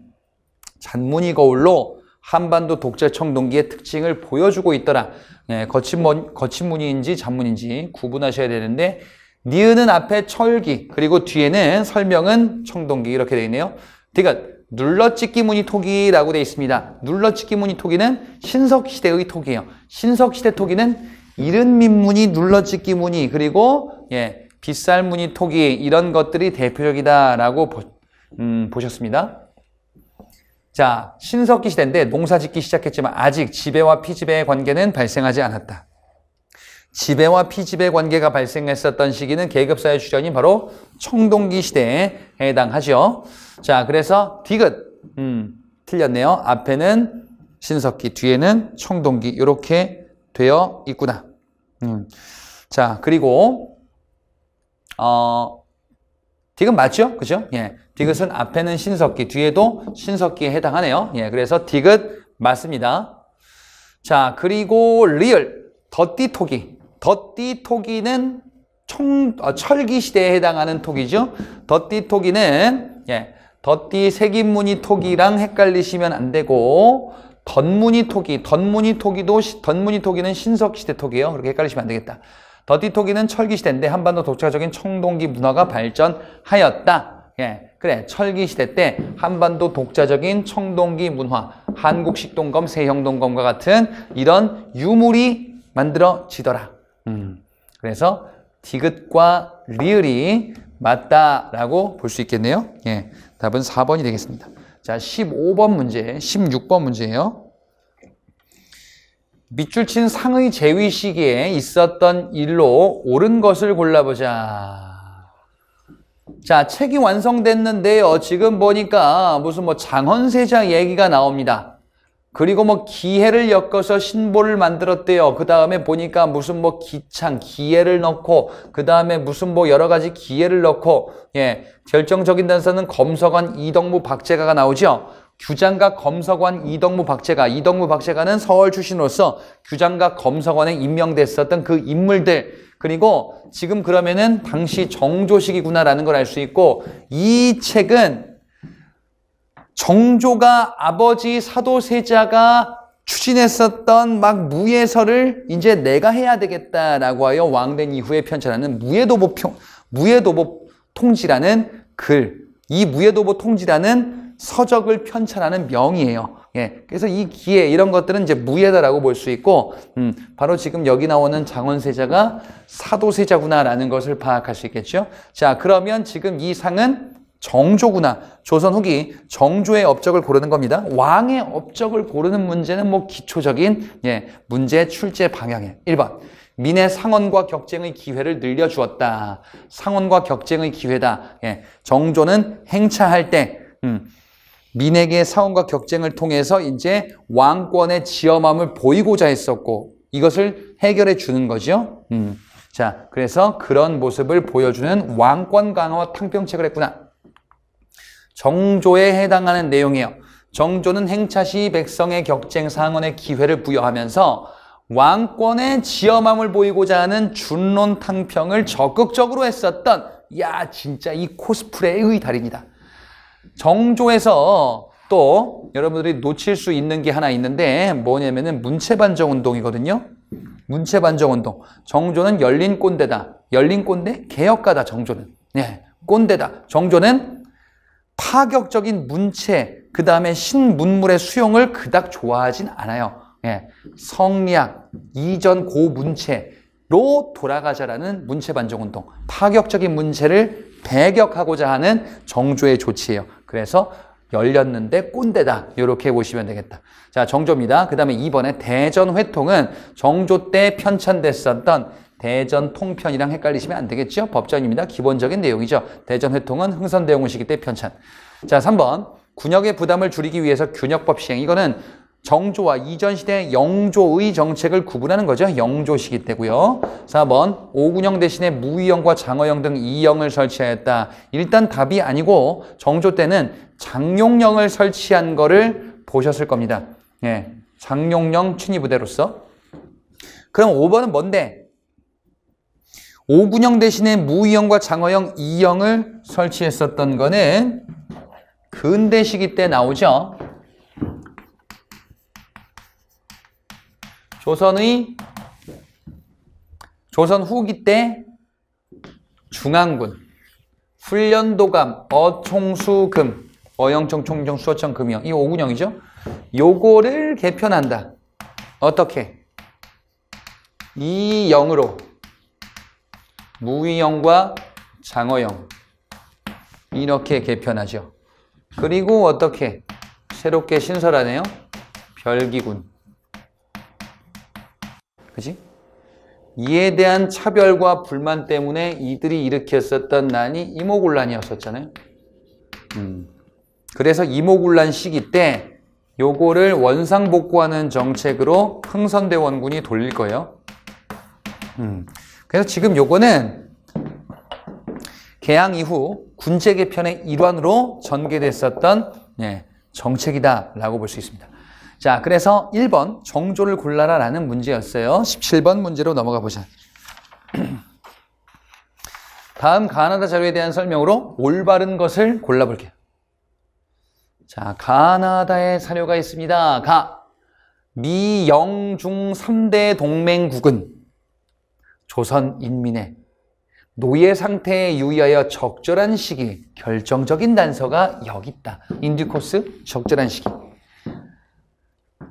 잔무늬 거울로 한반도 독재 청동기의 특징을 보여주고 있더라. 네, 거친, 문, 거친 문인지 잔문인지 구분하셔야 되는데 니은은 앞에 철기 그리고 뒤에는 설명은 청동기 이렇게 되어 있네요. 그러니까 눌러찍기 무늬 토기라고 되어 있습니다. 눌러찍기 무늬 토기는 신석시대의 토기예요. 신석시대 토기는 이른 민무늬, 눌러찍기 무늬, 그리고 예, 빗살 무늬 토기 이런 것들이 대표적이다라고 보, 음, 보셨습니다. 자, 신석기 시대인데 농사 짓기 시작했지만 아직 지배와 피지배의 관계는 발생하지 않았다. 지배와 피지배 관계가 발생했었던 시기는 계급사회 출현이 바로 청동기 시대에 해당하죠. 자, 그래서 디귿. 음, 틀렸네요. 앞에는 신석기, 뒤에는 청동기. 이렇게 되어 있구나. 음. 자, 그리고, 어, 디귿 맞죠? 그죠? 예. 디귿은 앞에는 신석기, 뒤에도 신석기에 해당하네요. 예. 그래서 디귿 맞습니다. 자, 그리고 리을, 덧띠토기. 덧띠토기는 청, 어, 철기 시대에 해당하는 토기죠. 덧띠토기는 예. 덧띠 색인무늬 토기랑 헷갈리시면 안 되고 덧무늬 토기, 덧무늬 토기도 덧무늬 토기는 신석시대 토기예요. 그렇게 헷갈리시면 안 되겠다. 더티토기는 철기시대인데 한반도 독자적인 청동기 문화가 발전하였다. 예, 그래 철기시대 때 한반도 독자적인 청동기 문화, 한국식 동검, 세형 동검과 같은 이런 유물이 만들어지더라. 음, 그래서 디귿과 리을이 맞다라고 볼 수 있겠네요. 예, 답은 4번이 되겠습니다. 자, 15번 문제, 16번 문제예요. 밑줄 친 상의 제위 시기에 있었던 일로 옳은 것을 골라보자. 자, 책이 완성됐는데요. 지금 보니까 무슨 뭐장헌세장 얘기가 나옵니다. 그리고 뭐기회를 엮어서 신보를 만들었대요. 그 다음에 보니까 무슨 뭐 기창, 기회를 넣고, 그 다음에 무슨 뭐 여러 가지 기회를 넣고, 예. 결정적인 단서는 검서관 이덕무 박재가가 나오죠. 규장각 검사관 이덕무 박재가 이덕무 박재가는 서울 출신으로서 규장각 검사관에 임명됐었던 그 인물들 그리고 지금 그러면은 당시 정조식이구나라는 걸 알 수 있고 이 책은 정조가 아버지 사도세자가 추진했었던 막 무예설을 이제 내가 해야 되겠다라고 하여 왕된 이후에 편찬하는 무예도보 평 무예도보 통지라는 글. 이 무예도보 통지라는 서적을 편찬하는 명이에요. 예, 그래서 이기에 이런 것들은 이제 무예다라고 볼 수 있고, 음, 바로 지금 여기 나오는 장원세자가 사도세자구나라는 것을 파악할 수 있겠죠. 자, 그러면 지금 이 상은 정조구나. 조선 후기 정조의 업적을 고르는 겁니다. 왕의 업적을 고르는 문제는 뭐 기초적인 예, 문제 출제 방향에 1번. 민의 상원과 격쟁의 기회를 늘려주었다. 상원과 격쟁의 기회다. 예, 정조는 행차할 때 음, 민에게 사원과 격쟁을 통해서 이제 왕권의 지엄함을 보이고자 했었고 이것을 해결해 주는 거죠. 음. 자, 그래서 그런 모습을 보여주는 왕권 강화와 탕평책을 했구나. 정조에 해당하는 내용이에요. 정조는 행차 시 백성의 격쟁 상원의 기회를 부여하면서 왕권의 지엄함을 보이고자 하는 준론 탕평을 적극적으로 했었던 야 진짜 이 코스프레의 달인이다. 정조에서 또 여러분들이 놓칠 수 있는 게 하나 있는데 뭐냐면은 문체반정 운동이거든요. 문체반정 운동. 정조는 열린 꼰대다. 열린 꼰대? 개혁가다, 정조는. 예, 꼰대다. 정조는 파격적인 문체, 그 다음에 신문물의 수용을 그닥 좋아하진 않아요. 예, 성리학, 이전 고문체로 돌아가자라는 문체반정 운동. 파격적인 문체를 배격하고자 하는 정조의 조치예요. 그래서 열렸는데 꼰대다. 이렇게 보시면 되겠다. 자, 정조입니다. 그 다음에 이번에 대전 회통은 정조 때 편찬됐었던 대전 통편이랑 헷갈리시면 안 되겠죠? 법전입니다. 기본적인 내용이죠. 대전 회통은 흥선대홍원 시기 때 편찬. 자, 3번. 군역의 부담을 줄이기 위해서 균역법 시행. 이거는 정조와 이전 시대 영조의 정책을 구분하는 거죠. 영조시기 때고요. 4번 오군형 대신에 무위형과장어형등2형을 설치하였다. 일단 답이 아니고 정조 때는 장용령을 설치한 거를 보셨을 겁니다. 예, 장용령 친위부대로서. 그럼 5번은 뭔데? 오군형 대신에 무위형과장어형2형을 설치했었던 거는 근대시기 때 나오죠. 조선의 조선 후기 때 중앙군 훈련도감 어총수금 어영청 총정 수호청 금형 이5군형이죠 요거를 개편한다 어떻게 이 영으로 무위영과 장어영 이렇게 개편하죠 그리고 어떻게 새롭게 신설하네요 별기군 그지? 이에 대한 차별과 불만 때문에 이들이 일으켰었던 난이 이모군란이었었잖아요. 음. 그래서 이모군란 시기 때 요거를 원상복구하는 정책으로 흥선대 원군이 돌릴 거예요. 음. 그래서 지금 요거는 개항 이후 군체 개편의 일환으로 전개됐었던 예, 정책이다라고 볼 수 있습니다. 자, 그래서 1번 정조를 골라라 라는 문제였어요. 17번 문제로 넘어가 보자. 다음 가나다 자료에 대한 설명으로 올바른 것을 골라볼게요. 자, 가나다의 사료가 있습니다. 가, 미, 영, 중 3대 동맹국은 조선 인민의 노예 상태에 유의하여 적절한 시기, 결정적인 단서가 여기 있다. 인디코스 적절한 시기.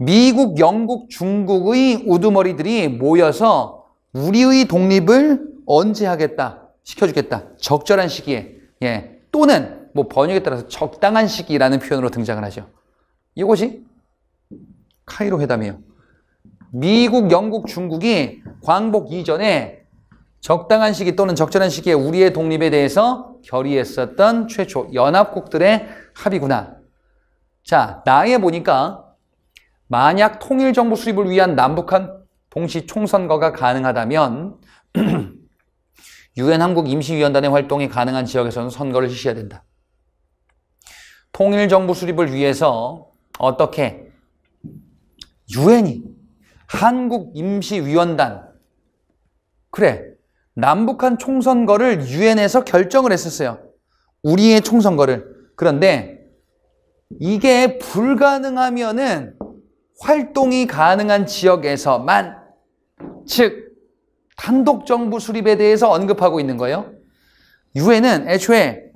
미국, 영국, 중국의 우두머리들이 모여서 우리의 독립을 언제 하겠다 시켜주겠다 적절한 시기에 예 또는 뭐 번역에 따라서 적당한 시기라는 표현으로 등장을 하죠. 이것이 카이로 회담이에요. 미국, 영국, 중국이 광복 이전에 적당한 시기 또는 적절한 시기에 우리의 독립에 대해서 결의했었던 최초 연합국들의 합의구나. 자, 나에 보니까 만약 통일 정부 수립을 위한 남북한 동시 총선거가 가능하다면 유엔 한국 임시위원단의 활동이 가능한 지역에서는 선거를 실시해야 된다. 통일 정부 수립을 위해서 어떻게 유엔이 한국 임시위원단 그래 남북한 총선거를 유엔에서 결정을 했었어요. 우리의 총선거를. 그런데 이게 불가능하면은 활동이 가능한 지역에서만 즉 단독 정부 수립에 대해서 언급하고 있는 거예요. 유엔은 애초에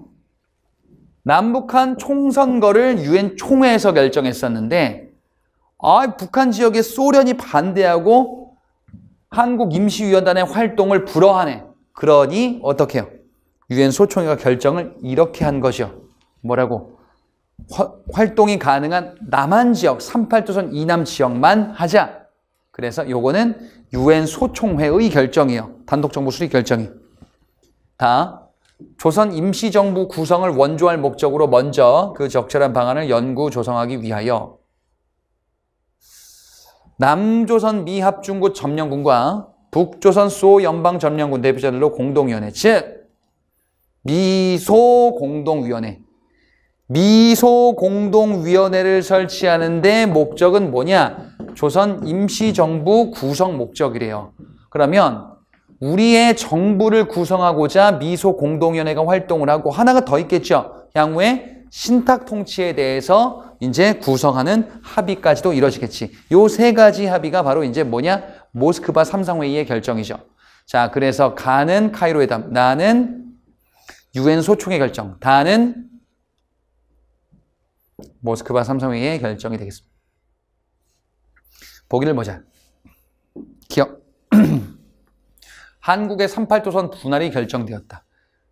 남북한 총선거를 유엔 총회에서 결정했었는데 아, 북한 지역에 소련이 반대하고 한국 임시위원단의 활동을 불허하네. 그러니 어떻게 해요? 유엔 소총회가 결정을 이렇게 한 것이요. 뭐라고? 활동이 가능한 남한 지역, 38조선 이남 지역만 하자. 그래서 요거는 유엔 소총회의 결정이에요. 단독 정부 수립 결정이. 다 조선 임시정부 구성을 원조할 목적으로 먼저 그 적절한 방안을 연구 조성하기 위하여 남조선 미합중국 점령군과 북조선 소연방 점령군 대표자들로 공동위원회 즉 미소공동위원회 미소공동위원회를 설치하는데 목적은 뭐냐? 조선 임시정부 구성 목적이래요. 그러면 우리의 정부를 구성하고자 미소공동위원회가 활동을 하고 하나가 더 있겠죠. 향후에 신탁통치에 대해서 이제 구성하는 합의까지도 이루어지겠지요 세 가지 합의가 바로 이제 뭐냐? 모스크바 삼상회의의 결정이죠. 자, 그래서 가는 카이로 회담, 나는 유엔 소총의 결정, 다는 모스크바 삼성회의 결정이 되겠습니다. 보기를 보자. 기억. 한국의 38도선 분할이 결정되었다.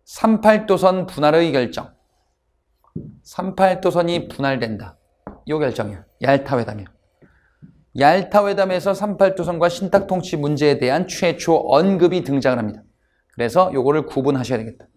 38도선 분할의 결정. 38도선이 분할된다. 요 결정이야. 얄타 회담이야. 얄타 회담에서 38도선과 신탁 통치 문제에 대한 최초 언급이 등장을 합니다. 그래서 요거를 구분하셔야 되겠다.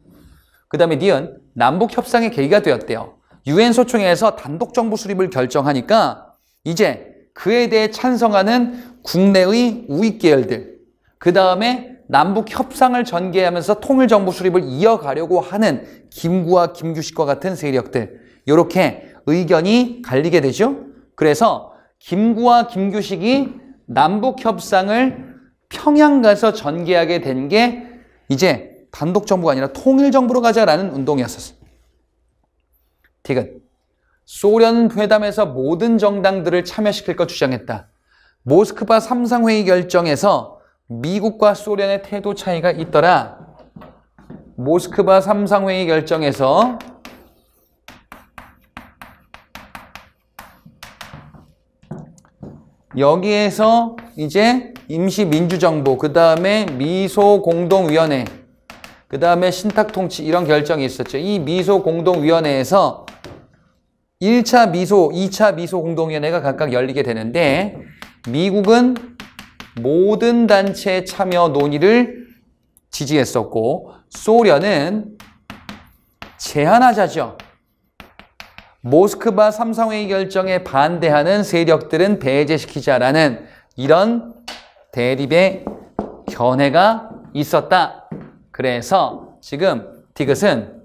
그 다음에 니은 남북 협상의 계기가 되었대요. 유엔 소총에서 회 단독 정부 수립을 결정하니까 이제 그에 대해 찬성하는 국내의 우익 계열들 그 다음에 남북 협상을 전개하면서 통일 정부 수립을 이어가려고 하는 김구와 김규식과 같은 세력들 이렇게 의견이 갈리게 되죠. 그래서 김구와 김규식이 남북 협상을 평양 가서 전개하게 된 게 이제 단독 정부가 아니라 통일 정부로 가자라는 운동이었었어요. 디귿. 소련 회담에서 모든 정당들을 참여시킬 것 주장했다. 모스크바 삼상회의 결정에서 미국과 소련의 태도 차이가 있더라. 모스크바 삼상회의 결정에서 여기에서 이제 임시민주정부, 그 다음에 미소공동위원회, 그 다음에 신탁통치 이런 결정이 있었죠. 이 미소공동위원회에서 1차 미소, 2차 미소 공동위원회가 각각 열리게 되는데 미국은 모든 단체 참여 논의를 지지했었고 소련은 제한하자죠. 모스크바 삼성회의 결정에 반대하는 세력들은 배제시키자라는 이런 대립의 견해가 있었다. 그래서 지금 디귿은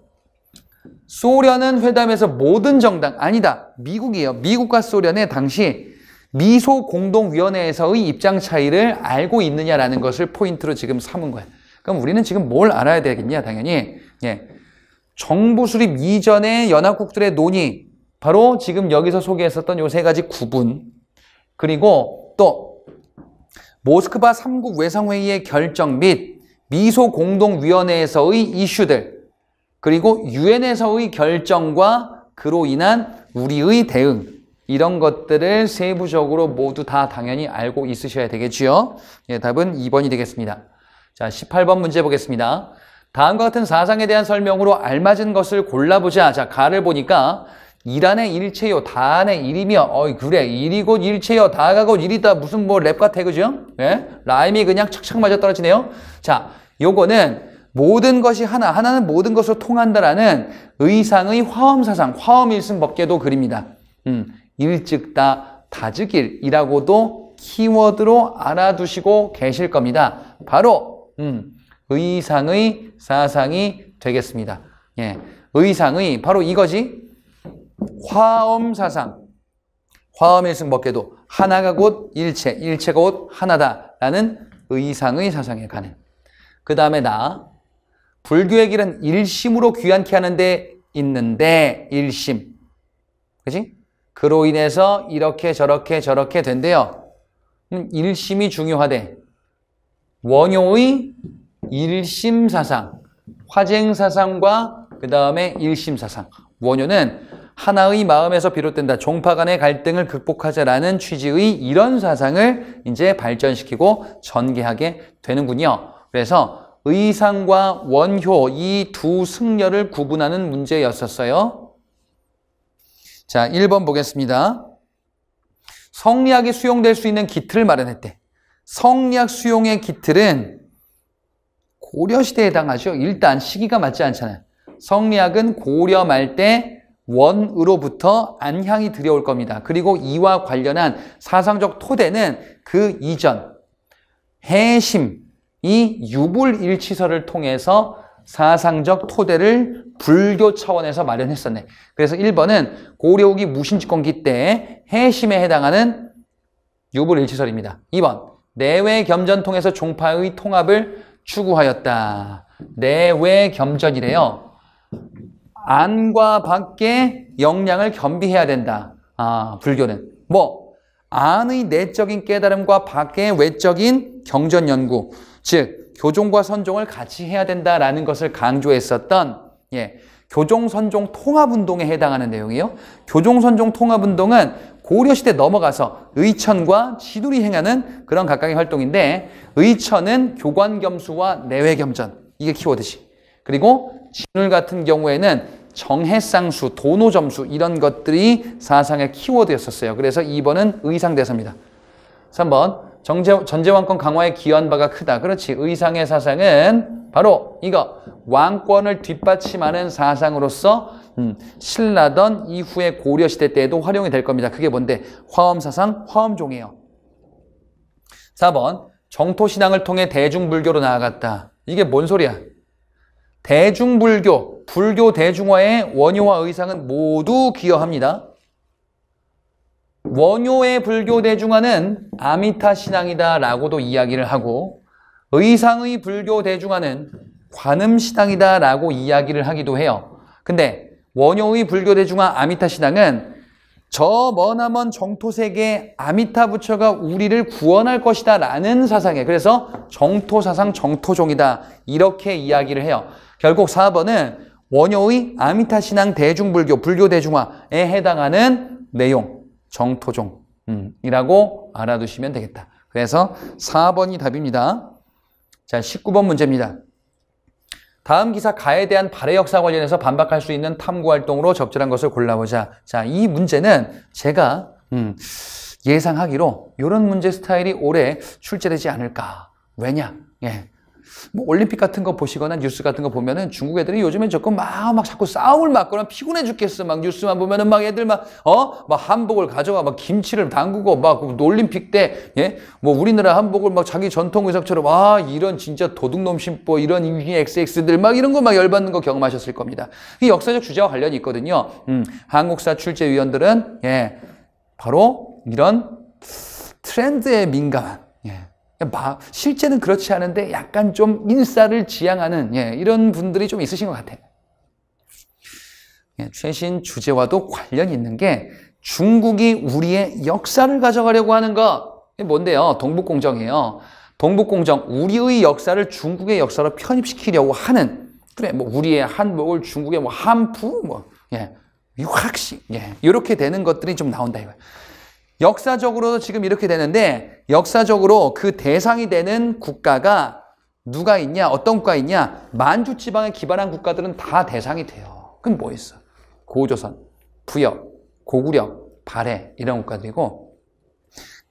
소련은 회담에서 모든 정당 아니다. 미국이에요. 미국과 소련의 당시 미소 공동위원회에서의 입장 차이를 알고 있느냐라는 것을 포인트로 지금 삼은 거야 그럼 우리는 지금 뭘 알아야 되겠냐? 당연히 예. 정부 수립 이전의 연합국들의 논의 바로 지금 여기서 소개했었던 요 세 가지 구분 그리고 또 모스크바 3국 외상회의의 결정 및 미소 공동위원회에서의 이슈들 그리고 유엔에서의 결정과 그로 인한 우리의 대응 이런 것들을 세부적으로 모두 다 당연히 알고 있으셔야 되겠지요. 예, 답은 2번이 되겠습니다. 자, 18번 문제 보겠습니다. 다음과 같은 사상에 대한 설명으로 알맞은 것을 골라보자. 자, 가를 보니까 이란의 일체요, 다한의 일이며, 어이, 그래, 일이 곧 일체요, 다가 곧 일이다. 무슨 뭐 랩 같아, 그죠? 예? 라임이 그냥 착착 맞아 떨어지네요. 자, 요거는 모든 것이 하나, 하나는 모든 것으로 통한다라는 의상의 화엄 사상, 화엄일순 법계도 그립니다. 음, 일즉다 다즉일이라고도 키워드로 알아두시고 계실 겁니다. 바로 음, 의상의 사상이 되겠습니다. 예, 의상의 바로 이거지. 화엄 사상, 화엄일승 법계도 하나가 곧 일체, 일체가 곧 하나다라는 의상의 사상에 관해. 그 다음에 나, 불교의 길은 일심으로 귀환케 하는데 있는데 일심. 그지? 그로 인해서 이렇게 저렇게 저렇게 된대요. 일심이 중요하대. 원효의 일심사상, 화쟁사상과 그 다음에 일심사상. 원효는 하나의 마음에서 비롯된다. 종파 간의 갈등을 극복하자라는 취지의 이런 사상을 이제 발전시키고 전개하게 되는군요. 그래서 의상과 원효 이 두 승려를 구분하는 문제였었어요. 자, 1번 보겠습니다. 성리학이 수용될 수 있는 기틀을 마련했대. 성리학 수용의 기틀은 고려시대에 해당하죠. 일단 시기가 맞지 않잖아요. 성리학은 고려 말 때 원으로부터 안향이 들여올 겁니다. 그리고 이와 관련한 사상적 토대는 그 이전, 해심, 이 유불일치설을 통해서 사상적 토대를 불교 차원에서 마련했었네. 그래서 1번은 고려욱이 무신집권기 때 해심에 해당하는 유불일치설입니다. 2번 내외 겸전 통해서 종파의 통합을 추구하였다. 내외 겸전이래요. 안과 밖에 역량을 겸비해야 된다. 아, 불교는. 뭐 안의 내적인 깨달음과 밖의 외적인 경전 연구, 즉 교종과 선종을 같이 해야 된다라는 것을 강조했었던 예, 교종 선종 통합 운동에 해당하는 내용이에요. 교종 선종 통합 운동은 고려 시대 넘어가서 의천과 지두이 행하는 그런 각각의 활동인데 의천은 교관 겸수와 내외 겸전 이게 키워드시. 그리고 진울 같은 경우에는 정해쌍수, 도노점수 이런 것들이 사상의 키워드였었어요. 그래서 2번은 의상대사입니다. 3번 정제, 전제왕권 강화에 기여한 바가 크다. 그렇지. 의상의 사상은 바로 이거 왕권을 뒷받침하는 사상으로서 음, 신라던 이후의 고려시대 때에도 활용이 될 겁니다. 그게 뭔데? 화엄사상, 화엄종이에요. 4번 정토신앙을 통해 대중불교로 나아갔다. 이게 뭔 소리야? 대중불교, 불교 대중화의 원효와 의상은 모두 기여합니다. 원효의 불교 대중화는 아미타 신앙이다 라고도 이야기를 하고 의상의 불교 대중화는 관음 신앙이다 라고 이야기를 하기도 해요. 근데 원효의 불교 대중화 아미타 신앙은 저 머나먼 정토세계 아미타 부처가 우리를 구원할 것이다 라는 사상에 그래서 정토사상 정토종이다 이렇게 이야기를 해요. 결국 4번은 원효의 아미타 신앙 대중불교, 불교 대중화에 해당하는 내용, 정토종이라고 음, 알아두시면 되겠다. 그래서 4번이 답입니다. 자, 19번 문제입니다. 다음 기사 가에 대한 발해 역사 관련해서 반박할 수 있는 탐구 활동으로 적절한 것을 골라보자. 자, 이 문제는 제가 음, 예상하기로 이런 문제 스타일이 올해 출제되지 않을까. 왜냐? 예. 뭐 올림픽 같은 거 보시거나 뉴스 같은 거 보면은 중국 애들이 요즘엔 조금 막, 막 자꾸 싸움을 막거나 피곤해 죽겠어. 막 뉴스만 보면은 막 애들 막, 어? 막 한복을 가져와. 막 김치를 담그고 막 올림픽 때, 예? 뭐 우리나라 한복을 막 자기 전통 의상처럼, 와, 아, 이런 진짜 도둑놈 심보, 이런 유기 XX들 막 이런 거 막 열받는 거 경험하셨을 겁니다. 이 역사적 주제와 관련이 있거든요. 음, 한국사 출제위원들은, 예, 바로 이런 트렌드에 민감한, 예, 그러니까 실제는 그렇지 않은데 약간 좀 인싸를 지향하는 예, 이런 분들이 좀 있으신 것 같아요. 예, 최신 주제와도 관련이 있는 게 중국이 우리의 역사를 가져가려고 하는 거 뭔데요? 동북공정이에요. 동북공정, 우리의 역사를 중국의 역사로 편입시키려고 하는 그래, 뭐 우리의 한복을 중국의 뭐 한푸, 뭐 예, 유학 예, 이렇게 되는 것들이 좀 나온다 이거예요. 역사적으로도 지금 이렇게 되는데 역사적으로 그 대상이 되는 국가가 누가 있냐 어떤 국가 있냐 만주 지방에 기반한 국가들은 다 대상이 돼요. 그럼 뭐 있어? 고조선, 부역, 고구려, 발해 이런 국가들이고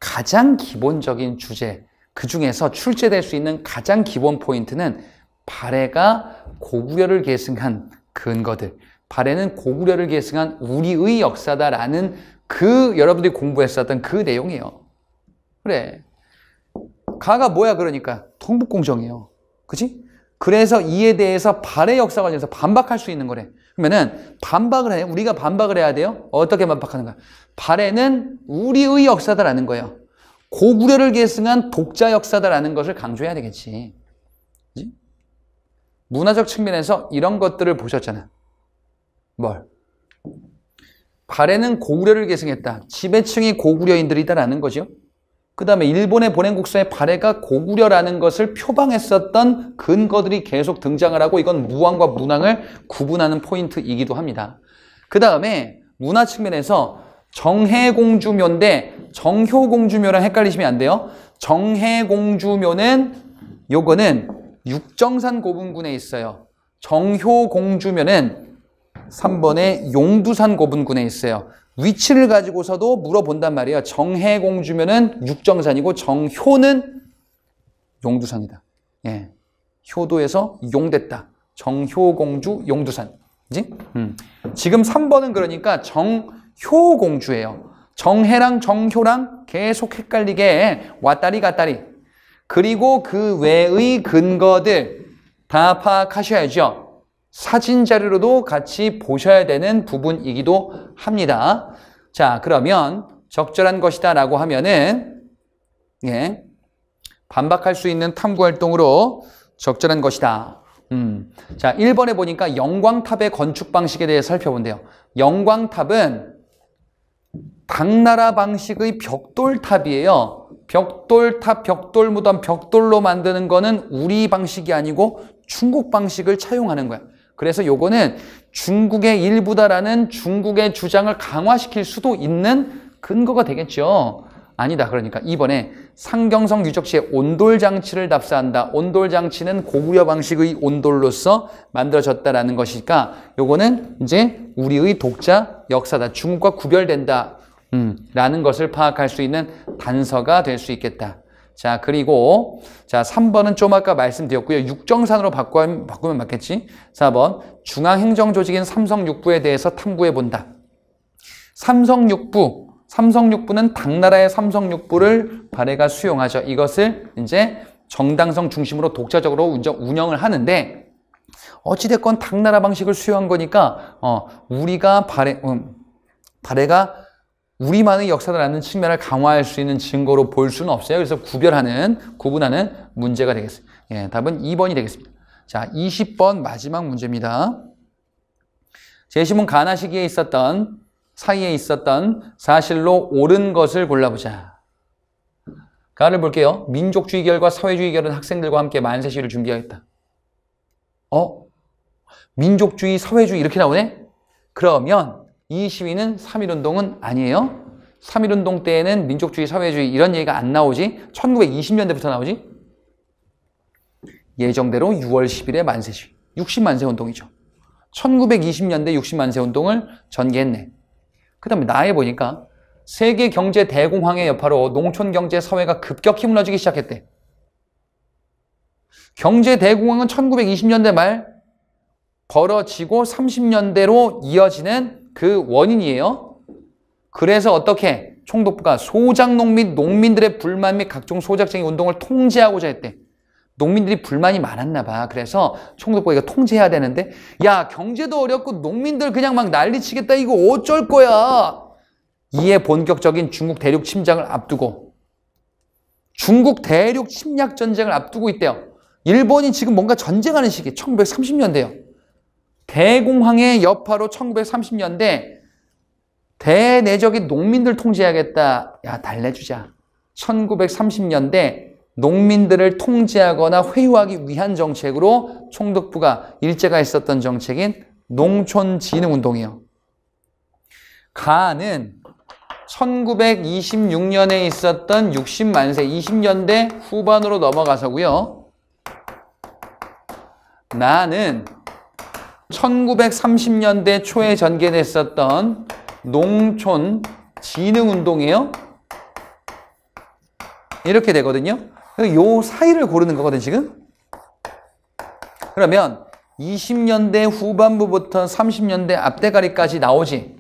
가장 기본적인 주제 그 중에서 출제될 수 있는 가장 기본 포인트는 발해가 고구려를 계승한 근거들 발해는 고구려를 계승한 우리의 역사다라는 그 여러분들이 공부했었던 그 내용이에요. 그래. 가가 뭐야 그러니까 통북공정이에요. 그치? 그래서 이에 대해서 발의 역사관에서 반박할 수 있는 거래. 그러면은 반박을 해요. 우리가 반박을 해야 돼요. 어떻게 반박하는가? 발해는 우리의 역사다라는 거예요. 고구려를 계승한 독자 역사다라는 것을 강조해야 되겠지. 그치? 문화적 측면에서 이런 것들을 보셨잖아. 뭘? 발해는 고구려를 계승했다. 지배층이 고구려인들이다라는 거죠. 그 다음에 일본의 보낸 국서에 발해가 고구려라는 것을 표방했었던 근거들이 계속 등장을 하고 이건 무왕과 문왕을 구분하는 포인트이기도 합니다. 그 다음에 문화 측면에서 정해공주묘인데 정효공주묘랑 헷갈리시면 안 돼요. 정해공주묘는 요거는 육정산 고분군에 있어요. 정효공주묘는 3번에 용두산 고분군에 있어요. 위치를 가지고서도 물어본단 말이에요. 정해공주면은 육정산이고 정효는 용두산이다. 예. 효도에서 용됐다. 정효공주 용두산. 그지? 음. 지금 3번은 그러니까 정효공주예요. 정해랑 정효랑 계속 헷갈리게 왔다리 갔다리. 그리고 그 외의 근거들 다 파악하셔야죠. 사진 자료로도 같이 보셔야 되는 부분이기도 합니다. 자, 그러면 적절한 것이다 라고 하면은, 예, 반박할 수 있는 탐구 활동으로 적절한 것이다. 음. 자, 1번에 보니까 영광탑의 건축 방식에 대해 살펴본대요. 영광탑은 당나라 방식의 벽돌탑이에요. 벽돌탑, 벽돌무덤, 벽돌로 만드는 거는 우리 방식이 아니고 중국 방식을 차용하는 거야. 그래서 요거는 중국의 일부다라는 중국의 주장을 강화시킬 수도 있는 근거가 되겠죠. 아니다. 그러니까 이번에 상경성 유적지의 온돌 장치를 답사한다. 온돌 장치는 고구려 방식의 온돌로서 만들어졌다라는 것이니까 요거는 이제 우리의 독자 역사다. 중국과 구별된다. 음, 라는 것을 파악할 수 있는 단서가 될 수 있겠다. 자, 그리고 자, 3번은 좀 아까 말씀드렸고요. 육정산으로 바꾸면, 바꾸면 맞겠지? 4번 중앙행정조직인 삼성육부에 대해서 탐구해본다. 삼성육부, 삼성육부는 당나라의 삼성육부를 발해가 수용하죠. 이것을 이제 정당성 중심으로 독자적으로 운영을 하는데 어찌됐건 당나라 방식을 수용한 거니까 어, 우리가 발해, 음, 발해가 우리만의 역사를 아는 측면을 강화할 수 있는 증거로 볼 수는 없어요. 그래서 구별하는, 구분하는 문제가 되겠습니다. 예, 답은 2번이 되겠습니다. 자, 20번 마지막 문제입니다. 제시문 가나 시기에 있었던, 사이에 있었던 사실로 옳은 것을 골라보자. 가를 볼게요. 민족주의 결과 사회주의 결은 학생들과 함께 만세 시를 준비하겠다. 어? 민족주의, 사회주의 이렇게 나오네? 그러면 이 시위는 3.1운동은 아니에요. 3.1운동 때에는 민족주의, 사회주의 이런 얘기가 안 나오지 1920년대부터 나오지 예정대로 6월 10일에 만세시 60만세 운동이죠. 1920년대 60만세 운동을 전개했네. 그 다음에 나에 보니까 세계 경제 대공황의 여파로 농촌 경제 사회가 급격히 무너지기 시작했대. 경제 대공황은 1920년대 말 벌어지고 30년대로 이어지는 그 원인이에요. 그래서 어떻게 총독부가 소작농 및 농민들의 불만 및 각종 소작쟁이 운동을 통제하고자 했대. 농민들이 불만이 많았나 봐. 그래서 총독부가 이거 통제해야 되는데 야 경제도 어렵고 농민들 그냥 막 난리치겠다 이거 어쩔 거야. 이에 본격적인 중국 대륙 침장을 앞두고 중국 대륙 침략 전쟁을 앞두고 있대요. 일본이 지금 뭔가 전쟁하는 시기 1930년대요. 대공황의 여파로 1930년대 대내적인 농민들 통제하겠다. 야, 달래주자. 1930년대 농민들을 통제하거나 회유하기 위한 정책으로 총독부가 일제가 있었던 정책인 농촌진흥운동이요. 가는 1926년에 있었던 60만세, 20년대 후반으로 넘어가서고요. 나는 1930년대 초에 전개됐었던 농촌 진흥 운동이에요. 이렇게 되거든요. 요 사이를 고르는 거거든 요 지금. 그러면 20년대 후반부부터 30년대 앞대가리까지 나오지.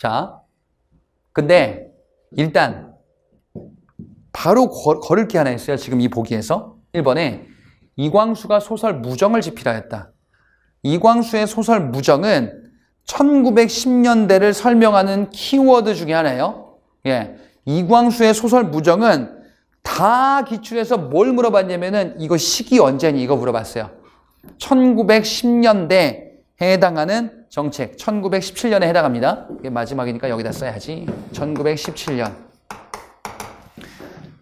자, 근데 일단 바로 걸, 걸을 게 하나 있어요. 지금 이 보기에서 1번에 이광수가 소설 무정을 집필하였다. 이광수의 소설 무정은 1910년대를 설명하는 키워드 중에 하나예요. 예. 이광수의 소설 무정은 다 기출해서 뭘 물어봤냐면은 이거 시기 언제니 이거 물어봤어요. 1910년대 에 해당하는 정책 1917년에 해당합니다. 이게 마지막이니까 여기다 써야지. 1917년.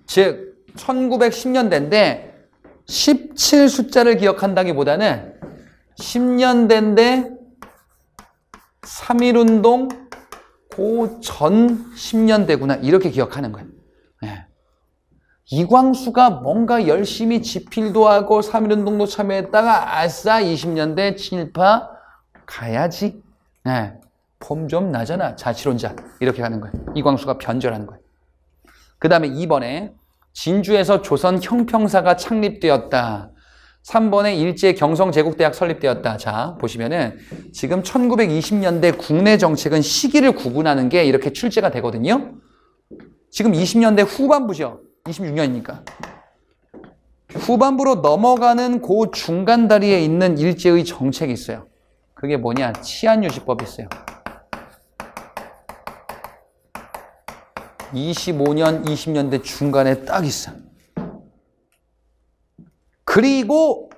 즉 1910년대인데 17 숫자를 기억한다기보다는 10년 된데 3.1운동 고전 10년대구나 이렇게 기억하는 거예요. 네. 이광수가 뭔가 열심히 지필도 하고 3.1운동도 참여했다가 아싸 20년대 친일파 가야지. 네. 예. 폼좀 나잖아. 자치론자. 이렇게 하는 거예요. 이광수가 변절하는 거예요. 그 다음에 2번에 진주에서 조선 형평사가 창립되었다. 3번에 일제 경성제국대학 설립되었다. 자, 보시면은 지금 1920년대 국내 정책은 시기를 구분하는 게 이렇게 출제가 되거든요. 지금 20년대 후반부죠. 26년이니까. 후반부로 넘어가는 그 중간 다리에 있는 일제의 정책이 있어요. 그게 뭐냐? 치안유지법이 있어요. 25년, 20년대 중간에 딱 있어. 그리고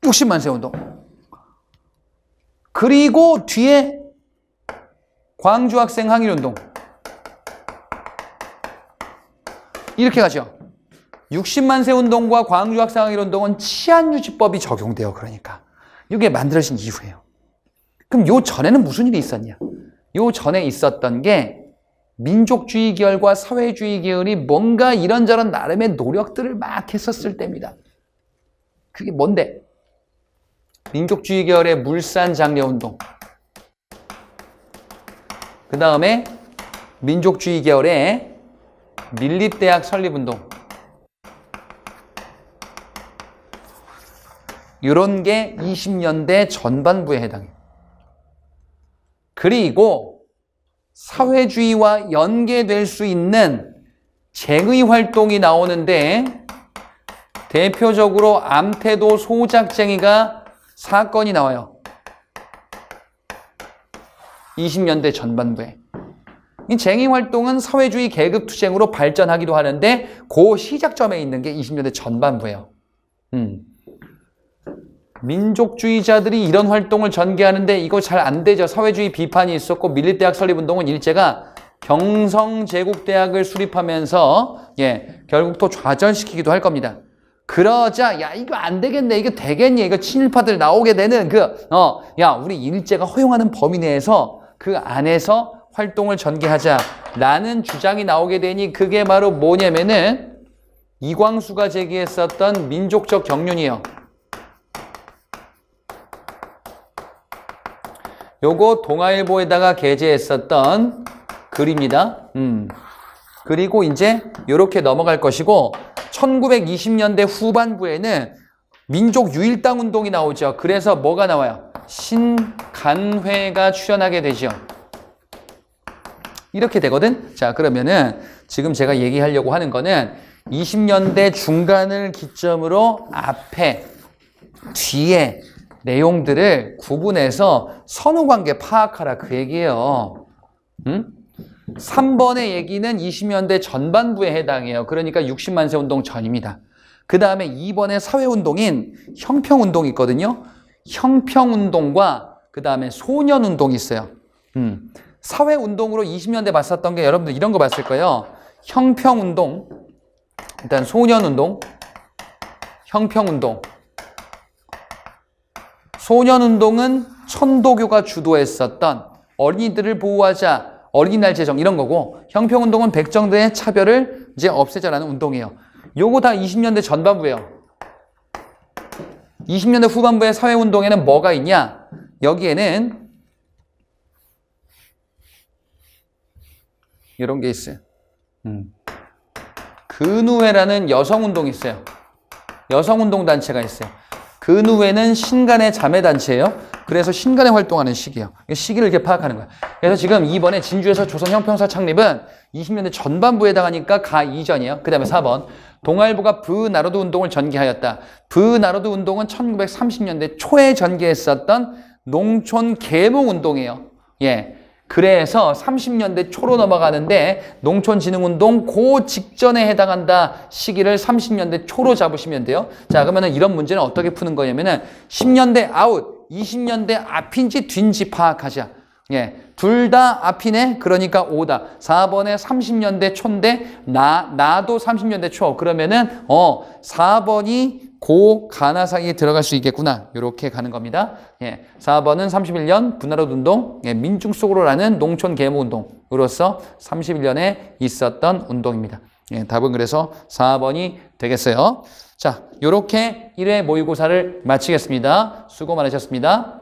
60만세 운동. 그리고 뒤에 광주 학생 항일 운동. 이렇게 가죠. 60만세 운동과 광주 학생 항일 운동은 치안 유지법이 적용돼요. 그러니까 이게 만들어진 이후에요. 그럼 요 전에는 무슨 일이 있었냐? 요 전에 있었던 게 민족주의 계열과 사회주의 계열이 뭔가 이런저런 나름의 노력들을 막 했었을 때입니다. 그게 뭔데? 민족주의 계열의 물산 장려 운동. 그 다음에 민족주의 계열의 민립대학 설립 운동. 이런 게 20년대 전반부에 해당해요. 그리고 사회주의와 연계될 수 있는 쟁의 활동이 나오는데 대표적으로 암태도 소작쟁이가 사건이 나와요. 20년대 전반부에. 이 쟁의 활동은 사회주의 계급 투쟁으로 발전하기도 하는데 그 시작점에 있는 게 20년대 전반부예요. 음. 민족주의자들이 이런 활동을 전개하는데 이거 잘 안 되죠. 사회주의 비판이 있었고 밀립대학 설립운동은 일제가 경성제국대학을 수립하면서 예 결국 또 좌절시키기도 할 겁니다. 그러자 야 이거 안 되겠네 이거 되겠니 이거 친일파들 나오게 되는 그 어 야 우리 일제가 허용하는 범위 내에서 그 안에서 활동을 전개하자라는 주장이 나오게 되니 그게 바로 뭐냐면은 이광수가 제기했었던 민족적 경륜이에요. 요거 동아일보에다가 게재했었던 글입니다. 음. 그리고 이제 요렇게 넘어갈 것이고 1920년대 후반부에는 민족 유일당 운동이 나오죠. 그래서 뭐가 나와요? 신간회가 출연하게 되죠. 이렇게 되거든. 자, 그러면은 지금 제가 얘기하려고 하는 거는 20년대 중간을 기점으로 앞에, 뒤에 내용들을 구분해서 선후관계 파악하라 그 얘기예요. 응? 3번의 얘기는 20년대 전반부에 해당해요. 그러니까 60만세 운동 전입니다. 그 다음에 2번의 사회운동인 형평운동이 있거든요. 형평운동과 그 다음에 소년운동이 있어요. 음. 사회운동으로 20년대 봤었던 게 여러분들 이런 거 봤을 거예요. 형평운동, 일단 소년운동, 형평운동. 소년운동은 천도교가 주도했었던 어린이들을 보호하자 어린이날 제정 이런 거고 형평운동은 백정대의 차별을 이제 없애자라는 운동이에요. 요거 다 20년대 전반부예요. 20년대 후반부의 사회운동에는 뭐가 있냐? 여기에는 이런 게 있어요. 음. 근우회라는 여성운동이 있어요. 여성운동단체가 있어요. 그누에는 신간의 자매 단체예요. 그래서 신간에 활동하는 시기예요. 시기를 이렇게 파악하는 거야. 그래서 지금 이번에 진주에서 조선 형평사 창립은 20년대 전반부에 해당하니까 가 이전이에요. 그 다음에 4번 동아일보가 부나로드 운동을 전개하였다. 부나로드 운동은 1930년대 초에 전개했었던 농촌 계몽 운동이에요. 예. 그래서 30년대 초로 넘어가는데 농촌진흥운동 고 직전에 해당한다 시기를 30년대 초로 잡으시면 돼요. 자 그러면 이런 문제는 어떻게 푸는 거냐면은 10년대 아웃, 20년대 앞인지 뒤인지 파악하자. 예, 둘 다 앞이네. 그러니까 오다 4번에 30년대 초인데 나 나도 30년대 초. 그러면은 어 4번이 고 가나 사이에 들어갈 수 있겠구나. 이렇게 가는 겁니다. 예. 4번은 31년 분할 운동, 예. 민중 속으로라는 농촌 계모 운동으로서 31년에 있었던 운동입니다. 예. 답은 그래서 4번이 되겠어요. 자, 이렇게 1회 모의고사를 마치겠습니다. 수고 많으셨습니다.